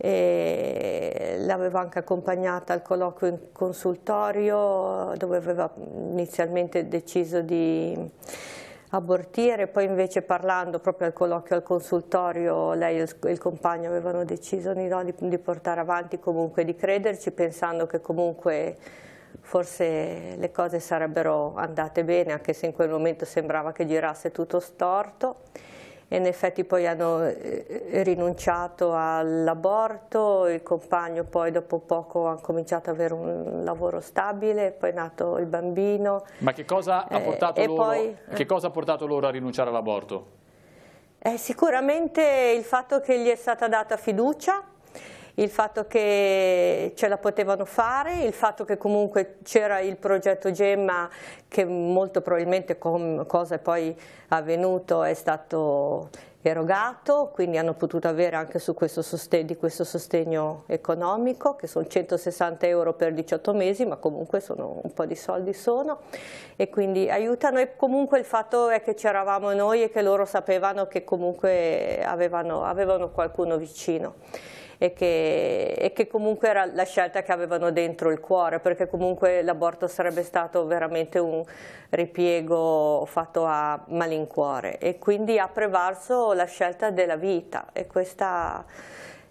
[SPEAKER 2] l'avevo anche accompagnata al colloquio in consultorio dove aveva inizialmente deciso di abortire, poi invece parlando proprio al colloquio al consultorio lei e il, compagno avevano deciso di, no, di, di portare avanti comunque, di crederci pensando che comunque forse le cose sarebbero andate bene anche se in quel momento sembrava che girasse tutto storto e in effetti poi hanno eh, rinunciato all'aborto, il compagno poi dopo poco ha cominciato ad avere un lavoro stabile, poi è nato il bambino.
[SPEAKER 1] Ma che cosa ha eh, portato, eh, loro, poi, eh. cosa ha portato loro a rinunciare all'aborto?
[SPEAKER 2] Eh, sicuramente il fatto che gli è stata data fiducia, il fatto che ce la potevano fare, il fatto che comunque c'era il progetto Gemma che molto probabilmente com, cosa poi avvenuto è stato erogato, quindi hanno potuto avere anche su questo sostegno, di questo sostegno economico che sono 160 euro per 18 mesi ma comunque sono, un po' di soldi sono e quindi aiutano e comunque il fatto è che c'eravamo noi e che loro sapevano che comunque avevano, avevano qualcuno vicino e che, e che comunque era la scelta che avevano dentro il cuore, perché comunque l'aborto sarebbe stato veramente un ripiego fatto a malincuore e quindi ha prevalso la scelta della vita e questa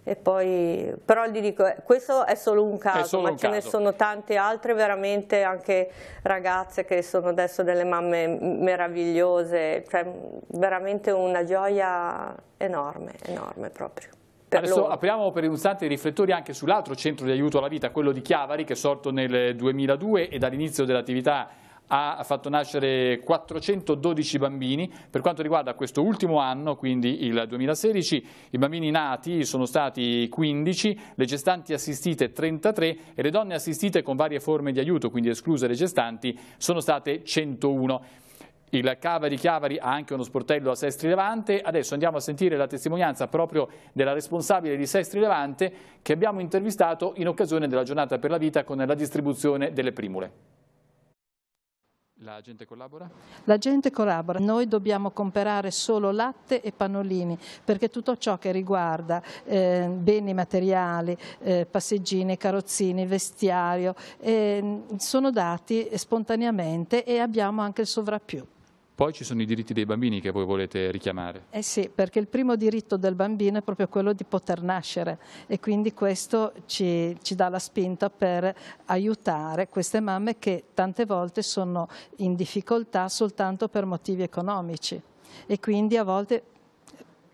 [SPEAKER 2] e poi, però gli dico, eh, questo è solo un caso, solo ma un ce caso. ne sono tante altre veramente, anche ragazze che sono adesso delle mamme meravigliose, cioè veramente una gioia enorme, enorme proprio.
[SPEAKER 1] Adesso loro. apriamo per un istante i riflettori anche sull'altro centro di aiuto alla vita, quello di Chiavari, che è sorto nel 2002 e dall'inizio dell'attività ha fatto nascere 412 bambini. Per quanto riguarda questo ultimo anno, quindi il 2016, i bambini nati sono stati 15, le gestanti assistite 33 e le donne assistite con varie forme di aiuto, quindi escluse le gestanti, sono state 101. Il Cava di Chiavari ha anche uno sportello a Sestri Levante. Adesso andiamo a sentire la testimonianza proprio della responsabile di Sestri Levante che abbiamo intervistato in occasione della giornata per la vita con la distribuzione delle primule. La gente collabora?
[SPEAKER 7] La gente collabora. Noi dobbiamo comprare solo latte e pannolini perché tutto ciò che riguarda eh, beni materiali, eh, passeggini, carrozzini, vestiario eh, sono dati spontaneamente e abbiamo anche il sovrappiù.
[SPEAKER 1] Poi ci sono i diritti dei bambini che voi volete richiamare.
[SPEAKER 7] Eh sì, perché il primo diritto del bambino è proprio quello di poter nascere e quindi questo ci, ci dà la spinta per aiutare queste mamme che tante volte sono in difficoltà soltanto per motivi economici e quindi a volte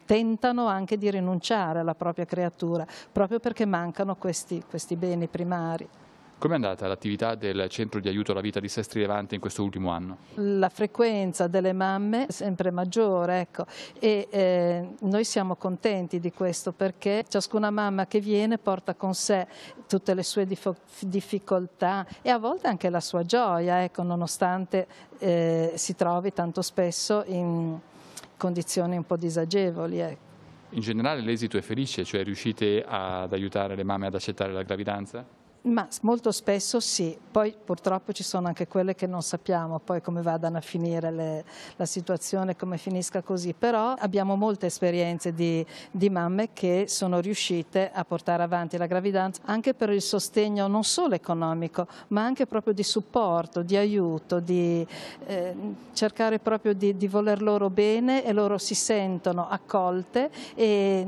[SPEAKER 7] tentano anche di rinunciare alla propria creatura proprio perché mancano questi, questi beni primari.
[SPEAKER 1] Com'è andata l'attività del centro di aiuto alla vita di Sestri Levante in questo ultimo anno?
[SPEAKER 7] La frequenza delle mamme è sempre maggiore ecco, e eh, noi siamo contenti di questo perché ciascuna mamma che viene porta con sé tutte le sue difficoltà e a volte anche la sua gioia, ecco, nonostante eh, si trovi tanto spesso in condizioni un po' disagevoli. Ecco.
[SPEAKER 1] In generale l'esito è felice, cioè riuscite ad aiutare le mamme ad accettare la gravidanza?
[SPEAKER 7] Ma molto spesso sì, poi purtroppo ci sono anche quelle che non sappiamo poi come vadano a finire le, la situazione, come finisca così, però abbiamo molte esperienze di, di mamme che sono riuscite a portare avanti la gravidanza anche per il sostegno non solo economico ma anche proprio di supporto, di aiuto, di eh, cercare proprio di, di voler loro bene e loro si sentono accolte e,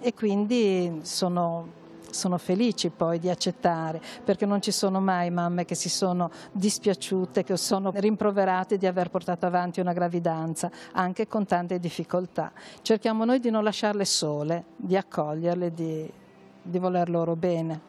[SPEAKER 7] e quindi sono sono felici poi di accettare, perché non ci sono mai mamme che si sono dispiaciute, che sono rimproverate di aver portato avanti una gravidanza, anche con tante difficoltà. Cerchiamo noi di non lasciarle sole, di accoglierle, di, di voler loro bene.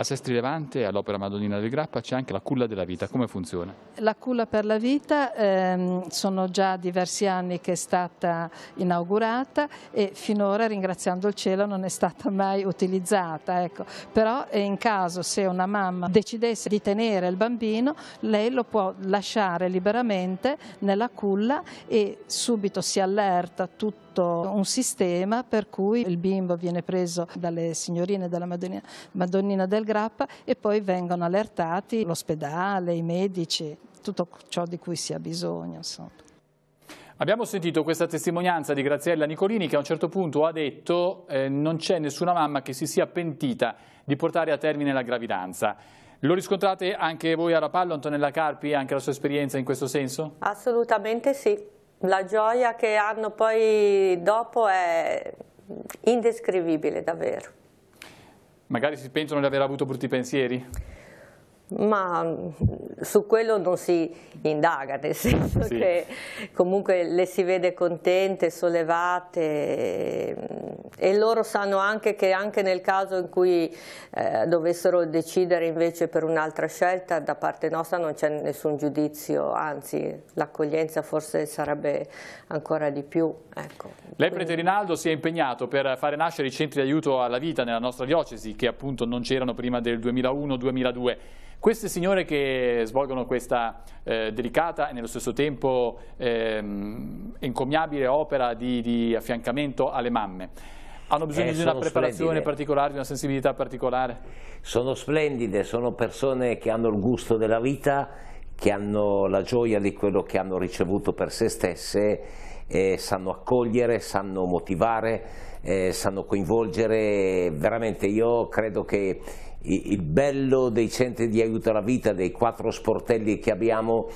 [SPEAKER 1] A Sestri Levante, all'Opera Madonnina del Grappa, c'è anche la Culla della Vita. Come funziona?
[SPEAKER 7] La Culla per la Vita ehm, sono già diversi anni che è stata inaugurata e finora, ringraziando il cielo, non è stata mai utilizzata. Ecco. Però eh, in caso se una mamma decidesse di tenere il bambino, lei lo può lasciare liberamente nella culla e subito si allerta tutto tutto un sistema per cui il bimbo viene preso dalle signorine della Madonnina, Madonnina del Grappa e poi vengono allertati l'ospedale, i medici, tutto ciò di cui si ha bisogno. Insomma.
[SPEAKER 1] Abbiamo sentito questa testimonianza di Graziella Nicolini che a un certo punto ha detto eh, non c'è nessuna mamma che si sia pentita di portare a termine la gravidanza. Lo riscontrate anche voi a Rapallo, Antonella Carpi, anche la sua esperienza in questo senso?
[SPEAKER 2] Assolutamente sì la gioia che hanno poi dopo è indescrivibile davvero.
[SPEAKER 1] Magari si pensano di aver avuto brutti pensieri?
[SPEAKER 2] Ma su quello non si indaga, nel senso sì. che comunque le si vede contente, sollevate mm, e loro sanno anche che anche nel caso in cui eh, dovessero decidere invece per un'altra scelta da parte nostra non c'è nessun giudizio, anzi l'accoglienza forse sarebbe ancora di più. Ecco.
[SPEAKER 1] Lei Prete Rinaldo si è impegnato per fare nascere i centri di aiuto alla vita nella nostra diocesi che appunto non c'erano prima del 2001-2002. Queste signore che svolgono questa eh, delicata e nello stesso tempo ehm, encomiabile opera di,
[SPEAKER 3] di affiancamento alle mamme. Hanno bisogno eh, di una preparazione splendide. particolare, di una sensibilità particolare? Sono splendide, sono persone che hanno il gusto della vita, che hanno la gioia di quello che hanno ricevuto per se stesse, eh, sanno accogliere, sanno motivare, eh, sanno coinvolgere, veramente io credo che il bello dei centri di aiuto alla vita, dei quattro sportelli che abbiamo,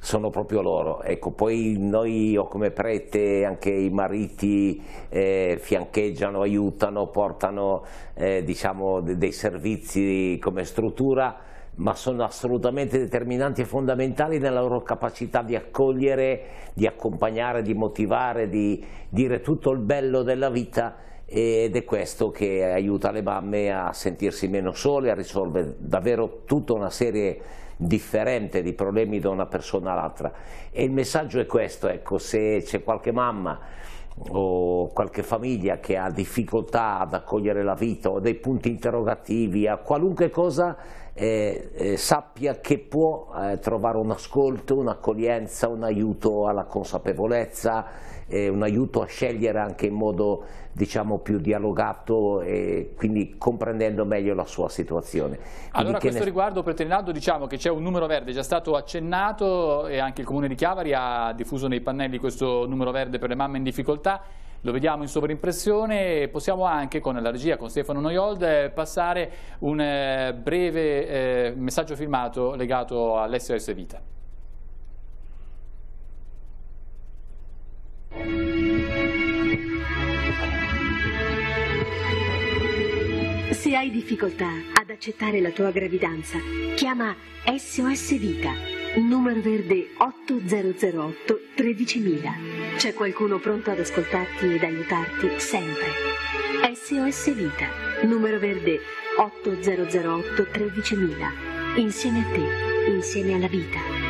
[SPEAKER 3] sono proprio loro. Ecco, poi noi io come prete, anche i mariti eh, fiancheggiano, aiutano, portano eh, diciamo, dei servizi come struttura, ma sono assolutamente determinanti e fondamentali nella loro capacità di accogliere, di accompagnare, di motivare, di dire tutto il bello della vita ed è questo che aiuta le mamme a sentirsi meno sole, a risolvere davvero tutta una serie differente di problemi da una persona all'altra e il messaggio è questo, ecco, se c'è qualche mamma o qualche famiglia che ha difficoltà ad accogliere la vita o dei punti interrogativi a qualunque cosa eh, eh, sappia che può eh, trovare un ascolto, un'accoglienza, un aiuto alla consapevolezza eh, un aiuto a scegliere anche in modo diciamo, più dialogato e quindi comprendendo meglio la sua situazione. Quindi allora a questo ne...
[SPEAKER 1] riguardo per Trinaldo diciamo che c'è un numero verde già stato accennato e anche il Comune di Chiavari ha diffuso nei pannelli questo numero verde per le mamme in difficoltà lo vediamo in sovrimpressione e possiamo anche con la regia, con Stefano Noiold, eh, passare un eh, breve eh, messaggio filmato legato all'SOS Vita.
[SPEAKER 7] Se hai difficoltà ad accettare la tua gravidanza, chiama SOS Vita, numero verde 8008 13000. C'è qualcuno pronto ad ascoltarti ed aiutarti sempre. SOS Vita, numero verde 8008 13000. Insieme a te, insieme alla vita.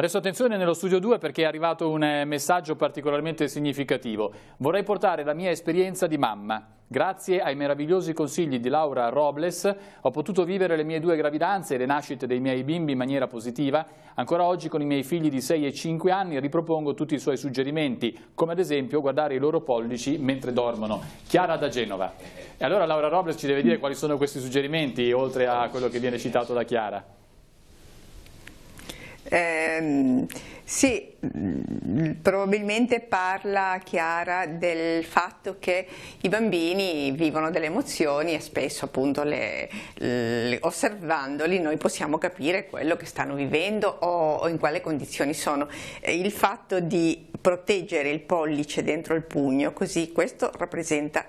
[SPEAKER 1] Adesso attenzione nello studio 2 perché è arrivato un eh, messaggio particolarmente significativo. Vorrei portare la mia esperienza di mamma. Grazie ai meravigliosi consigli di Laura Robles ho potuto vivere le mie due gravidanze e le nascite dei miei bimbi in maniera positiva. Ancora oggi con i miei figli di 6 e 5 anni ripropongo tutti i suoi suggerimenti, come ad esempio guardare i loro pollici mentre dormono. Chiara da Genova. E allora Laura Robles ci deve dire quali sono questi suggerimenti, oltre a quello che viene citato da Chiara.
[SPEAKER 6] Eh, sì,
[SPEAKER 1] mm,
[SPEAKER 6] probabilmente parla Chiara del fatto che i bambini vivono delle emozioni e spesso appunto le, le, osservandoli noi possiamo capire quello che stanno vivendo o, o in quale condizioni sono. Eh, il fatto di proteggere il pollice dentro il pugno, così questo rappresenta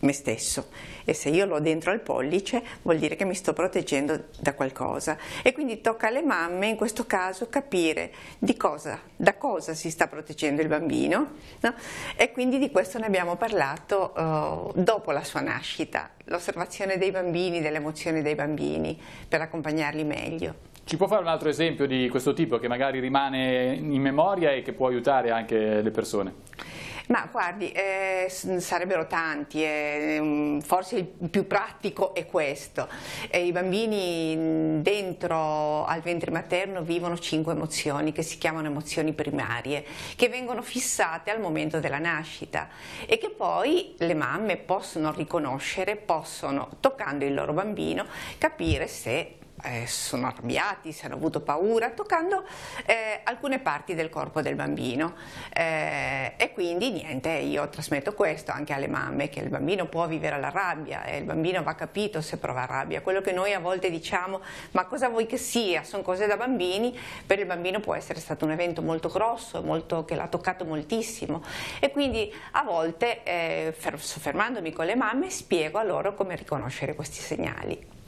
[SPEAKER 6] me stesso e se io l'ho dentro al pollice vuol dire che mi sto proteggendo da qualcosa e quindi tocca alle mamme in questo caso capire di cosa, da cosa si sta proteggendo il bambino no? e quindi di questo ne abbiamo parlato eh, dopo la sua nascita, l'osservazione dei bambini, delle emozioni dei bambini per accompagnarli meglio.
[SPEAKER 1] Ci può fare un altro esempio di questo tipo che magari rimane in memoria e che può aiutare anche le persone?
[SPEAKER 6] Ma guardi, eh, sarebbero tanti, eh, mm, forse il più pratico è questo. Eh, I bambini mm, dentro al ventre materno vivono cinque emozioni che si chiamano emozioni primarie, che vengono fissate al momento della nascita e che poi le mamme possono riconoscere, possono, toccando il loro bambino, capire se eh, sono arrabbiati, si hanno avuto paura, toccando eh, alcune parti del corpo del bambino. Eh, e quindi niente, io trasmetto questo anche alle mamme, che il bambino può vivere la rabbia e il bambino va capito se prova rabbia. Quello che noi a volte diciamo, ma cosa vuoi che sia, sono cose da bambini, per il bambino può essere stato un evento molto grosso, molto, che l'ha toccato moltissimo. E quindi a volte, eh, soffermandomi con le mamme, spiego a loro come riconoscere questi segnali.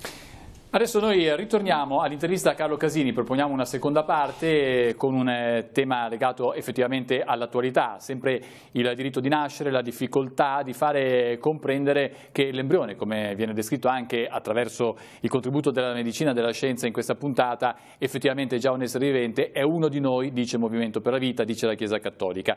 [SPEAKER 1] Adesso noi ritorniamo all'intervista a Carlo Casini, proponiamo una seconda parte con un eh, tema legato effettivamente all'attualità, sempre il diritto di nascere, la difficoltà di fare comprendere che l'embrione, come viene descritto anche attraverso il contributo della medicina e della scienza in questa puntata, effettivamente è già un essere vivente, è uno di noi, dice il Movimento per la Vita, dice la Chiesa Cattolica.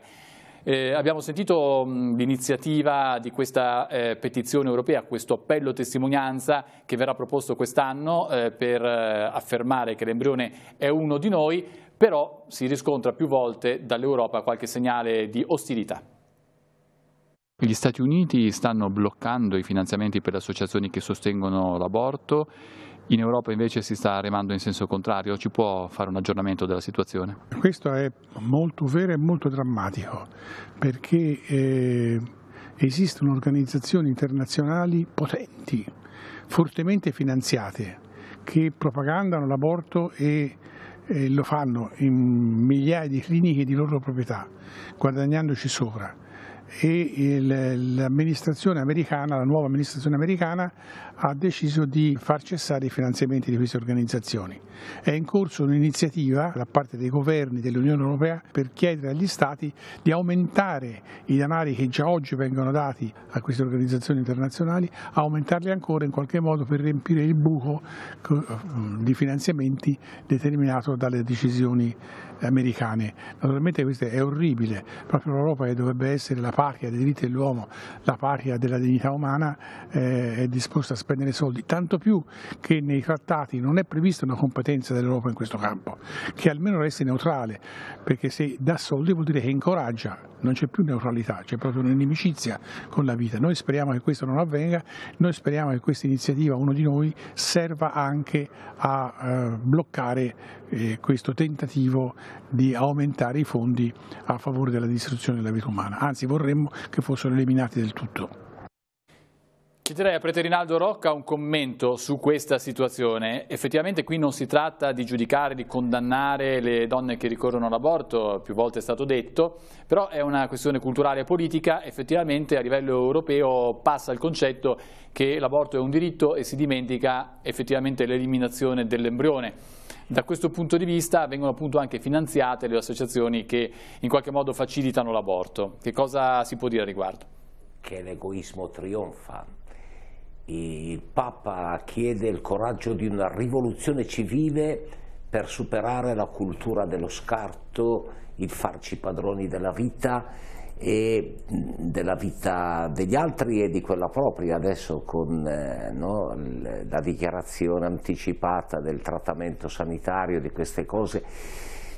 [SPEAKER 1] Eh, abbiamo sentito l'iniziativa di questa eh, petizione europea, questo appello testimonianza che verrà proposto quest'anno eh, per eh, affermare che l'embrione è uno di noi, però si riscontra più volte dall'Europa qualche segnale di ostilità. Gli Stati Uniti stanno bloccando i finanziamenti per le associazioni che sostengono l'aborto in Europa invece si sta remando in senso contrario, ci può fare un aggiornamento della situazione?
[SPEAKER 5] Questo è molto vero e molto drammatico perché eh, esistono organizzazioni internazionali potenti, fortemente finanziate, che propagandano l'aborto e eh, lo fanno in migliaia di cliniche di loro proprietà, guadagnandoci sopra e l'amministrazione americana, la nuova amministrazione americana ha deciso di far cessare i finanziamenti di queste organizzazioni. È in corso un'iniziativa da parte dei governi dell'Unione Europea per chiedere agli Stati di aumentare i denari che già oggi vengono dati a queste organizzazioni internazionali, aumentarli ancora in qualche modo per riempire il buco mm, di finanziamenti determinato dalle decisioni americane. Naturalmente questo è orribile, proprio l'Europa che dovrebbe essere la patria dei diritti dell'uomo, la patria della dignità umana, eh, è disposta a spendere soldi, tanto più che nei trattati non è prevista una competenza dell'Europa in questo campo, che almeno resti neutrale, perché se dà soldi vuol dire che incoraggia, non c'è più neutralità, c'è proprio un'inimicizia con la vita. Noi speriamo che questo non avvenga, noi speriamo che questa iniziativa, uno di noi, serva anche a eh, bloccare eh, questo tentativo di aumentare i fondi a favore della distruzione della vita umana, anzi vorremmo che fossero eliminati del tutto.
[SPEAKER 1] Chiederei a Prete Rinaldo Rocca un commento su questa situazione. Effettivamente qui non si tratta di giudicare, di condannare le donne che ricorrono all'aborto, più volte è stato detto, però è una questione culturale e politica. Effettivamente a livello europeo passa il concetto che l'aborto è un diritto e si dimentica effettivamente l'eliminazione dell'embrione. Da questo punto di vista vengono appunto anche finanziate le associazioni che in qualche modo facilitano l'aborto. Che cosa si può dire a riguardo? Che l'egoismo trionfa
[SPEAKER 3] il Papa chiede il coraggio di una rivoluzione civile per superare la cultura dello scarto, il farci padroni della vita e della vita degli altri e di quella propria adesso con eh, no, la dichiarazione anticipata del trattamento sanitario di queste cose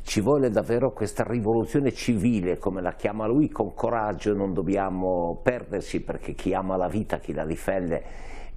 [SPEAKER 3] ci vuole davvero questa rivoluzione civile, come la chiama lui, con coraggio non dobbiamo perdersi perché chi ama la vita, chi la difende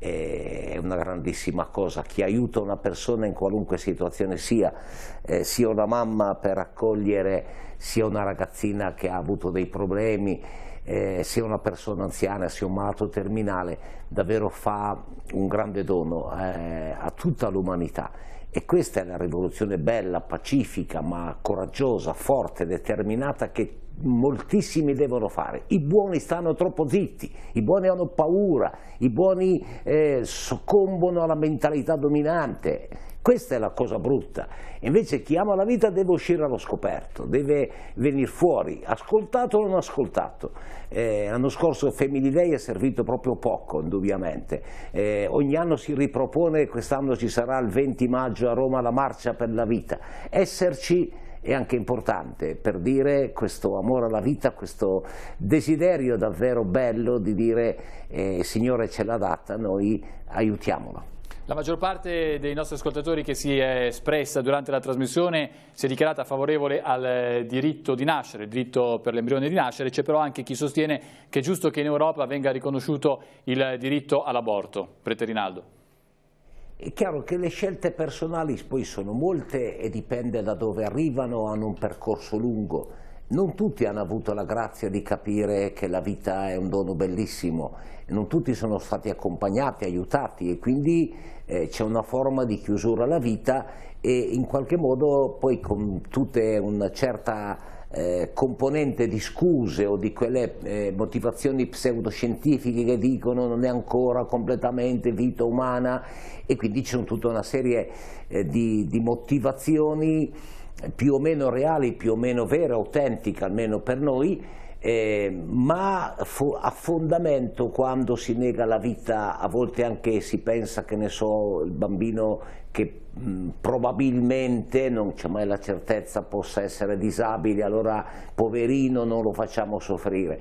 [SPEAKER 3] è una grandissima cosa, chi aiuta una persona in qualunque situazione sia, eh, sia una mamma per accogliere, sia una ragazzina che ha avuto dei problemi, eh, sia una persona anziana, sia un malato terminale, davvero fa un grande dono eh, a tutta l'umanità. E questa è la rivoluzione bella, pacifica, ma coraggiosa, forte, determinata che moltissimi devono fare. I buoni stanno troppo zitti, i buoni hanno paura, i buoni eh, soccombono alla mentalità dominante questa è la cosa brutta. Invece chi ama la vita deve uscire allo scoperto, deve venire fuori, ascoltato o non ascoltato. Eh, l'anno scorso Family Day è servito proprio poco, indubbiamente. Eh, ogni anno si ripropone, quest'anno ci sarà il 20 maggio a Roma la Marcia per la Vita. Esserci è anche importante per dire questo amore alla vita, questo desiderio davvero bello di dire eh, Signore ce l'ha data, noi aiutiamolo.
[SPEAKER 1] La maggior parte dei nostri ascoltatori che si è espressa durante la trasmissione si è dichiarata favorevole al diritto di nascere, il diritto per l'embrione di nascere, c'è però anche chi sostiene che è giusto che in Europa venga riconosciuto il diritto all'aborto. Prete Rinaldo.
[SPEAKER 3] È chiaro che le scelte personali poi sono molte e dipende da dove arrivano, hanno un percorso lungo non tutti hanno avuto la grazia di capire che la vita è un dono bellissimo, non tutti sono stati accompagnati, aiutati e quindi eh, c'è una forma di chiusura alla vita e in qualche modo poi con tutta una certa eh, componente di scuse o di quelle eh, motivazioni pseudoscientifiche che dicono non è ancora completamente vita umana e quindi c'è tutta una serie eh, di, di motivazioni più o meno reali, più o meno vera, autentica, almeno per noi, eh, ma a fondamento quando si nega la vita, a volte anche si pensa che ne so, il bambino che mh, mm, probabilmente, non c'è mai la certezza, possa essere disabile, allora poverino non lo facciamo soffrire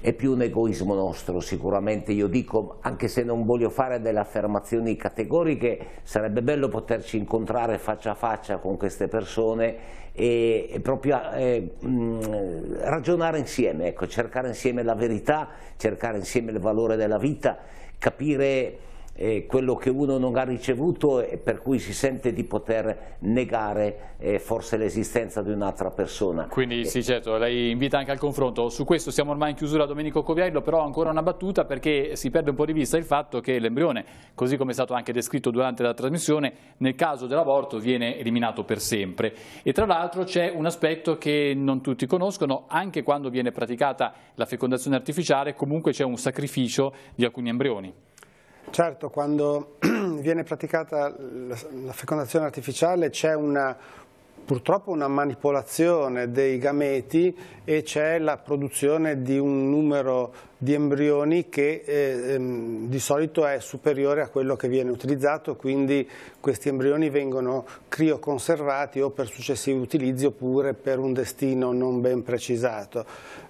[SPEAKER 3] è più un egoismo nostro sicuramente, io dico, anche se non voglio fare delle affermazioni categoriche, sarebbe bello poterci incontrare faccia a faccia con queste persone e, e proprio eh, mh, mm, ragionare insieme, ecco, cercare insieme la verità, cercare insieme il valore della vita, capire eh, quello che uno non ha ricevuto e per cui si sente di poter negare eh, forse l'esistenza di un'altra persona.
[SPEAKER 1] Quindi eh. sì certo, lei invita anche al confronto, su questo siamo ormai in chiusura Domenico Coviello, però ancora una battuta perché si perde un po' di vista il fatto che l'embrione, così come è stato anche descritto durante la trasmissione, nel caso dell'aborto viene eliminato per sempre e tra l'altro c'è un aspetto che non tutti conoscono, anche quando viene praticata la fecondazione artificiale comunque c'è un sacrificio di alcuni embrioni.
[SPEAKER 4] Certo, quando *clears throat* viene praticata la fecondazione artificiale c'è una, purtroppo una manipolazione dei gameti e c'è la produzione di un numero di embrioni che eh, ehm, di solito è superiore a quello che viene utilizzato, quindi questi embrioni vengono crioconservati o per successivi utilizzi oppure per un destino non ben precisato.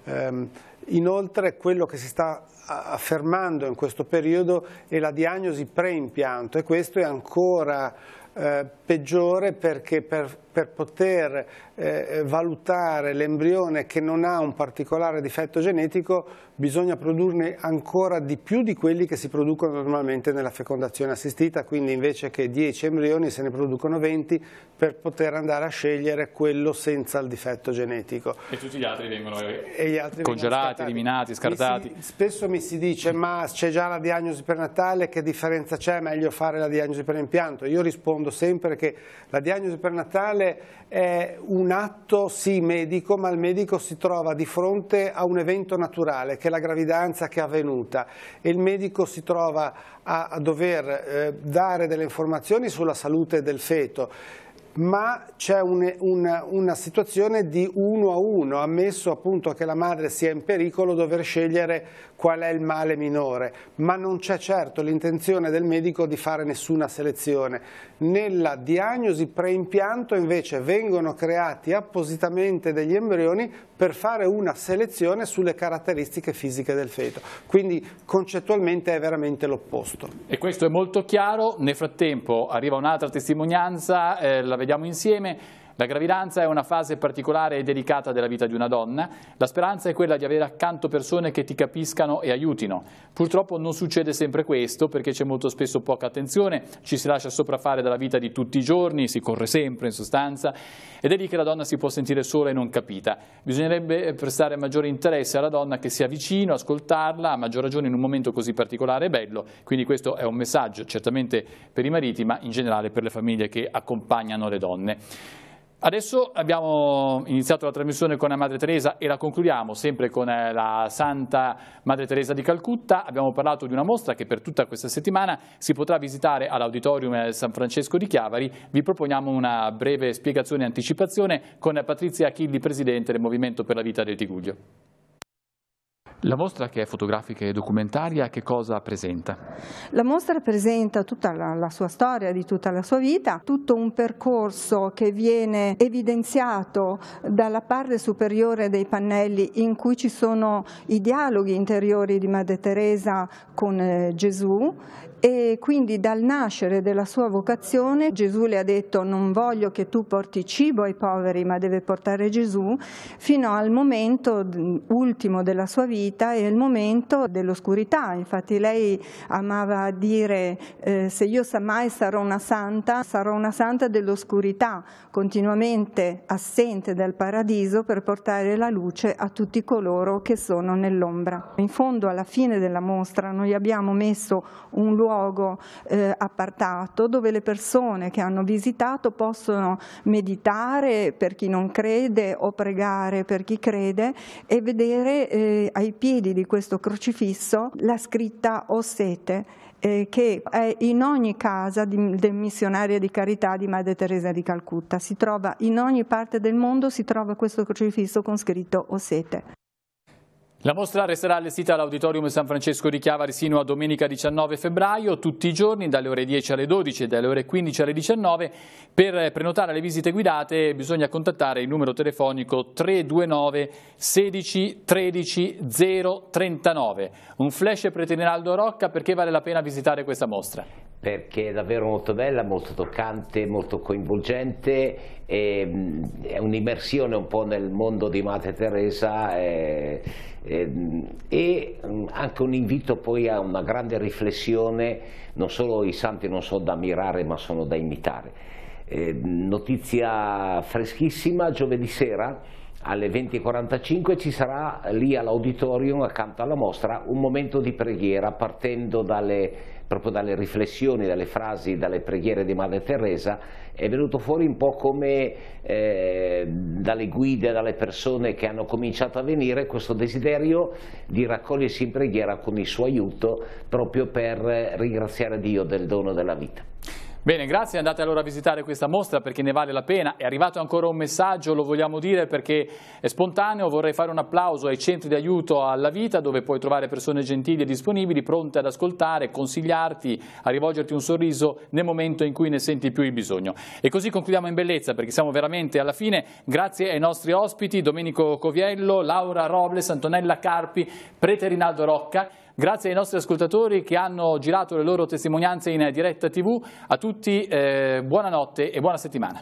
[SPEAKER 4] Ehm, Inoltre quello che si sta affermando in questo periodo è la diagnosi preimpianto e questo è ancora eh, peggiore perché per, per poter eh, eh, valutare l'embrione che non ha un particolare difetto genetico bisogna produrne ancora di più di quelli che si producono normalmente nella fecondazione assistita, quindi invece che 10 embrioni se ne producono 20 per poter andare a scegliere quello senza il difetto genetico. E tutti gli altri vengono eh, gli altri congelati, vengono
[SPEAKER 1] eliminati, scartati. Mi si,
[SPEAKER 4] spesso mi si dice ma c'è già la diagnosi prenatale, che differenza c'è, meglio fare la diagnosi per impianto? Io rispondo sempre che la diagnosi prenatale è un un atto sì medico, ma il medico si trova di fronte a un evento naturale, che è la gravidanza che è avvenuta e il medico si trova a, a dover eh, dare delle informazioni sulla salute del feto ma c'è un, un, una situazione di uno a uno, ammesso appunto che la madre sia in pericolo dover scegliere qual è il male minore, ma non c'è certo l'intenzione del medico di fare nessuna selezione. Nella diagnosi preimpianto invece vengono creati appositamente degli embrioni per fare una selezione sulle caratteristiche fisiche del feto, quindi concettualmente è veramente l'opposto.
[SPEAKER 1] E questo è molto chiaro, nel frattempo arriva un'altra testimonianza, eh, la vediamo vediamo insieme la gravidanza è una fase particolare e delicata della vita di una donna. La speranza è quella di avere accanto persone che ti capiscano e aiutino. Purtroppo non succede sempre questo perché c'è molto spesso poca attenzione, ci si lascia sopraffare dalla vita di tutti i giorni, si corre sempre in sostanza ed è lì che la donna si può sentire sola e non capita. Bisognerebbe prestare maggiore interesse alla donna che sia vicino, ascoltarla, a maggior ragione in un momento così particolare e bello. Quindi questo è un messaggio certamente per i mariti ma in generale per le famiglie che accompagnano le donne. Adesso abbiamo iniziato la trasmissione con la Madre Teresa e la concludiamo sempre con eh, la Santa Madre Teresa di Calcutta. Abbiamo parlato di una mostra che per tutta questa settimana si potrà visitare all'Auditorium San Francesco di Chiavari. Vi proponiamo una breve spiegazione e anticipazione con Patrizia Achilli, Presidente del Movimento per la Vita del Tiguglio. La mostra che è fotografica e documentaria che cosa presenta?
[SPEAKER 8] La mostra presenta tutta la, la, sua storia di tutta la sua vita, tutto un percorso che viene evidenziato dalla parte superiore dei pannelli in cui ci sono i dialoghi interiori di Madre Teresa con eh, Gesù e quindi dal nascere della sua vocazione Gesù le ha detto non voglio che tu porti cibo ai poveri ma deve portare Gesù fino al momento ultimo della sua vita e il momento dell'oscurità. Infatti lei amava dire eh, se io mai sarò una santa, sarò una santa dell'oscurità, continuamente assente dal paradiso per portare la luce a tutti coloro che sono nell'ombra. In fondo alla fine della mostra noi abbiamo messo un luogo luogo eh, appartato dove le persone che hanno visitato possono meditare per chi non crede o pregare per chi crede e vedere eh, ai piedi di questo crocifisso la scritta O sete eh, che è in ogni casa di, del missionario di carità di Madre Teresa di Calcutta. Si trova in ogni parte del mondo si trova questo crocifisso con scritto O sete.
[SPEAKER 1] La mostra resterà allestita all'Auditorium San Francesco di Chiavari sino a domenica 19 febbraio, tutti i giorni dalle ore 10 alle 12 e dalle ore 15 alle 19. Per eh, prenotare le visite guidate bisogna contattare il numero telefonico 329 16 13 039. Un flash per Teneraldo Rocca perché vale la pena visitare questa mostra?
[SPEAKER 3] perché è davvero molto bella, molto toccante, molto coinvolgente, ehm, è un'immersione un po' nel mondo di Madre Teresa. È... Eh, Ehm, e mm, anche un invito poi a una grande riflessione, non solo i santi non sono da ammirare ma sono da imitare. Ehm, notizia freschissima, giovedì sera alle 20.45 ci sarà lì all'auditorium accanto alla mostra un momento di preghiera partendo dalle proprio dalle riflessioni, dalle frasi, dalle preghiere di Madre Teresa, è venuto fuori un po' come eh, dalle guide, dalle persone che hanno cominciato a venire questo desiderio di raccogliersi in preghiera con il suo aiuto proprio per ringraziare Dio del dono della vita.
[SPEAKER 1] Bene, grazie, andate allora a visitare questa mostra perché ne vale la pena. È arrivato ancora un messaggio, lo vogliamo dire perché è spontaneo, vorrei fare un applauso ai centri di aiuto alla vita dove puoi trovare persone gentili e disponibili, pronte ad ascoltare, consigliarti, a rivolgerti un sorriso nel momento in cui ne senti più il bisogno. E così concludiamo in bellezza perché siamo veramente alla fine. Grazie ai nostri ospiti Domenico Coviello, Laura Robles, Antonella Carpi, Prete Rinaldo Rocca. Grazie ai nostri ascoltatori che hanno girato le loro testimonianze in diretta TV. A tutti eh, buonanotte e buona settimana.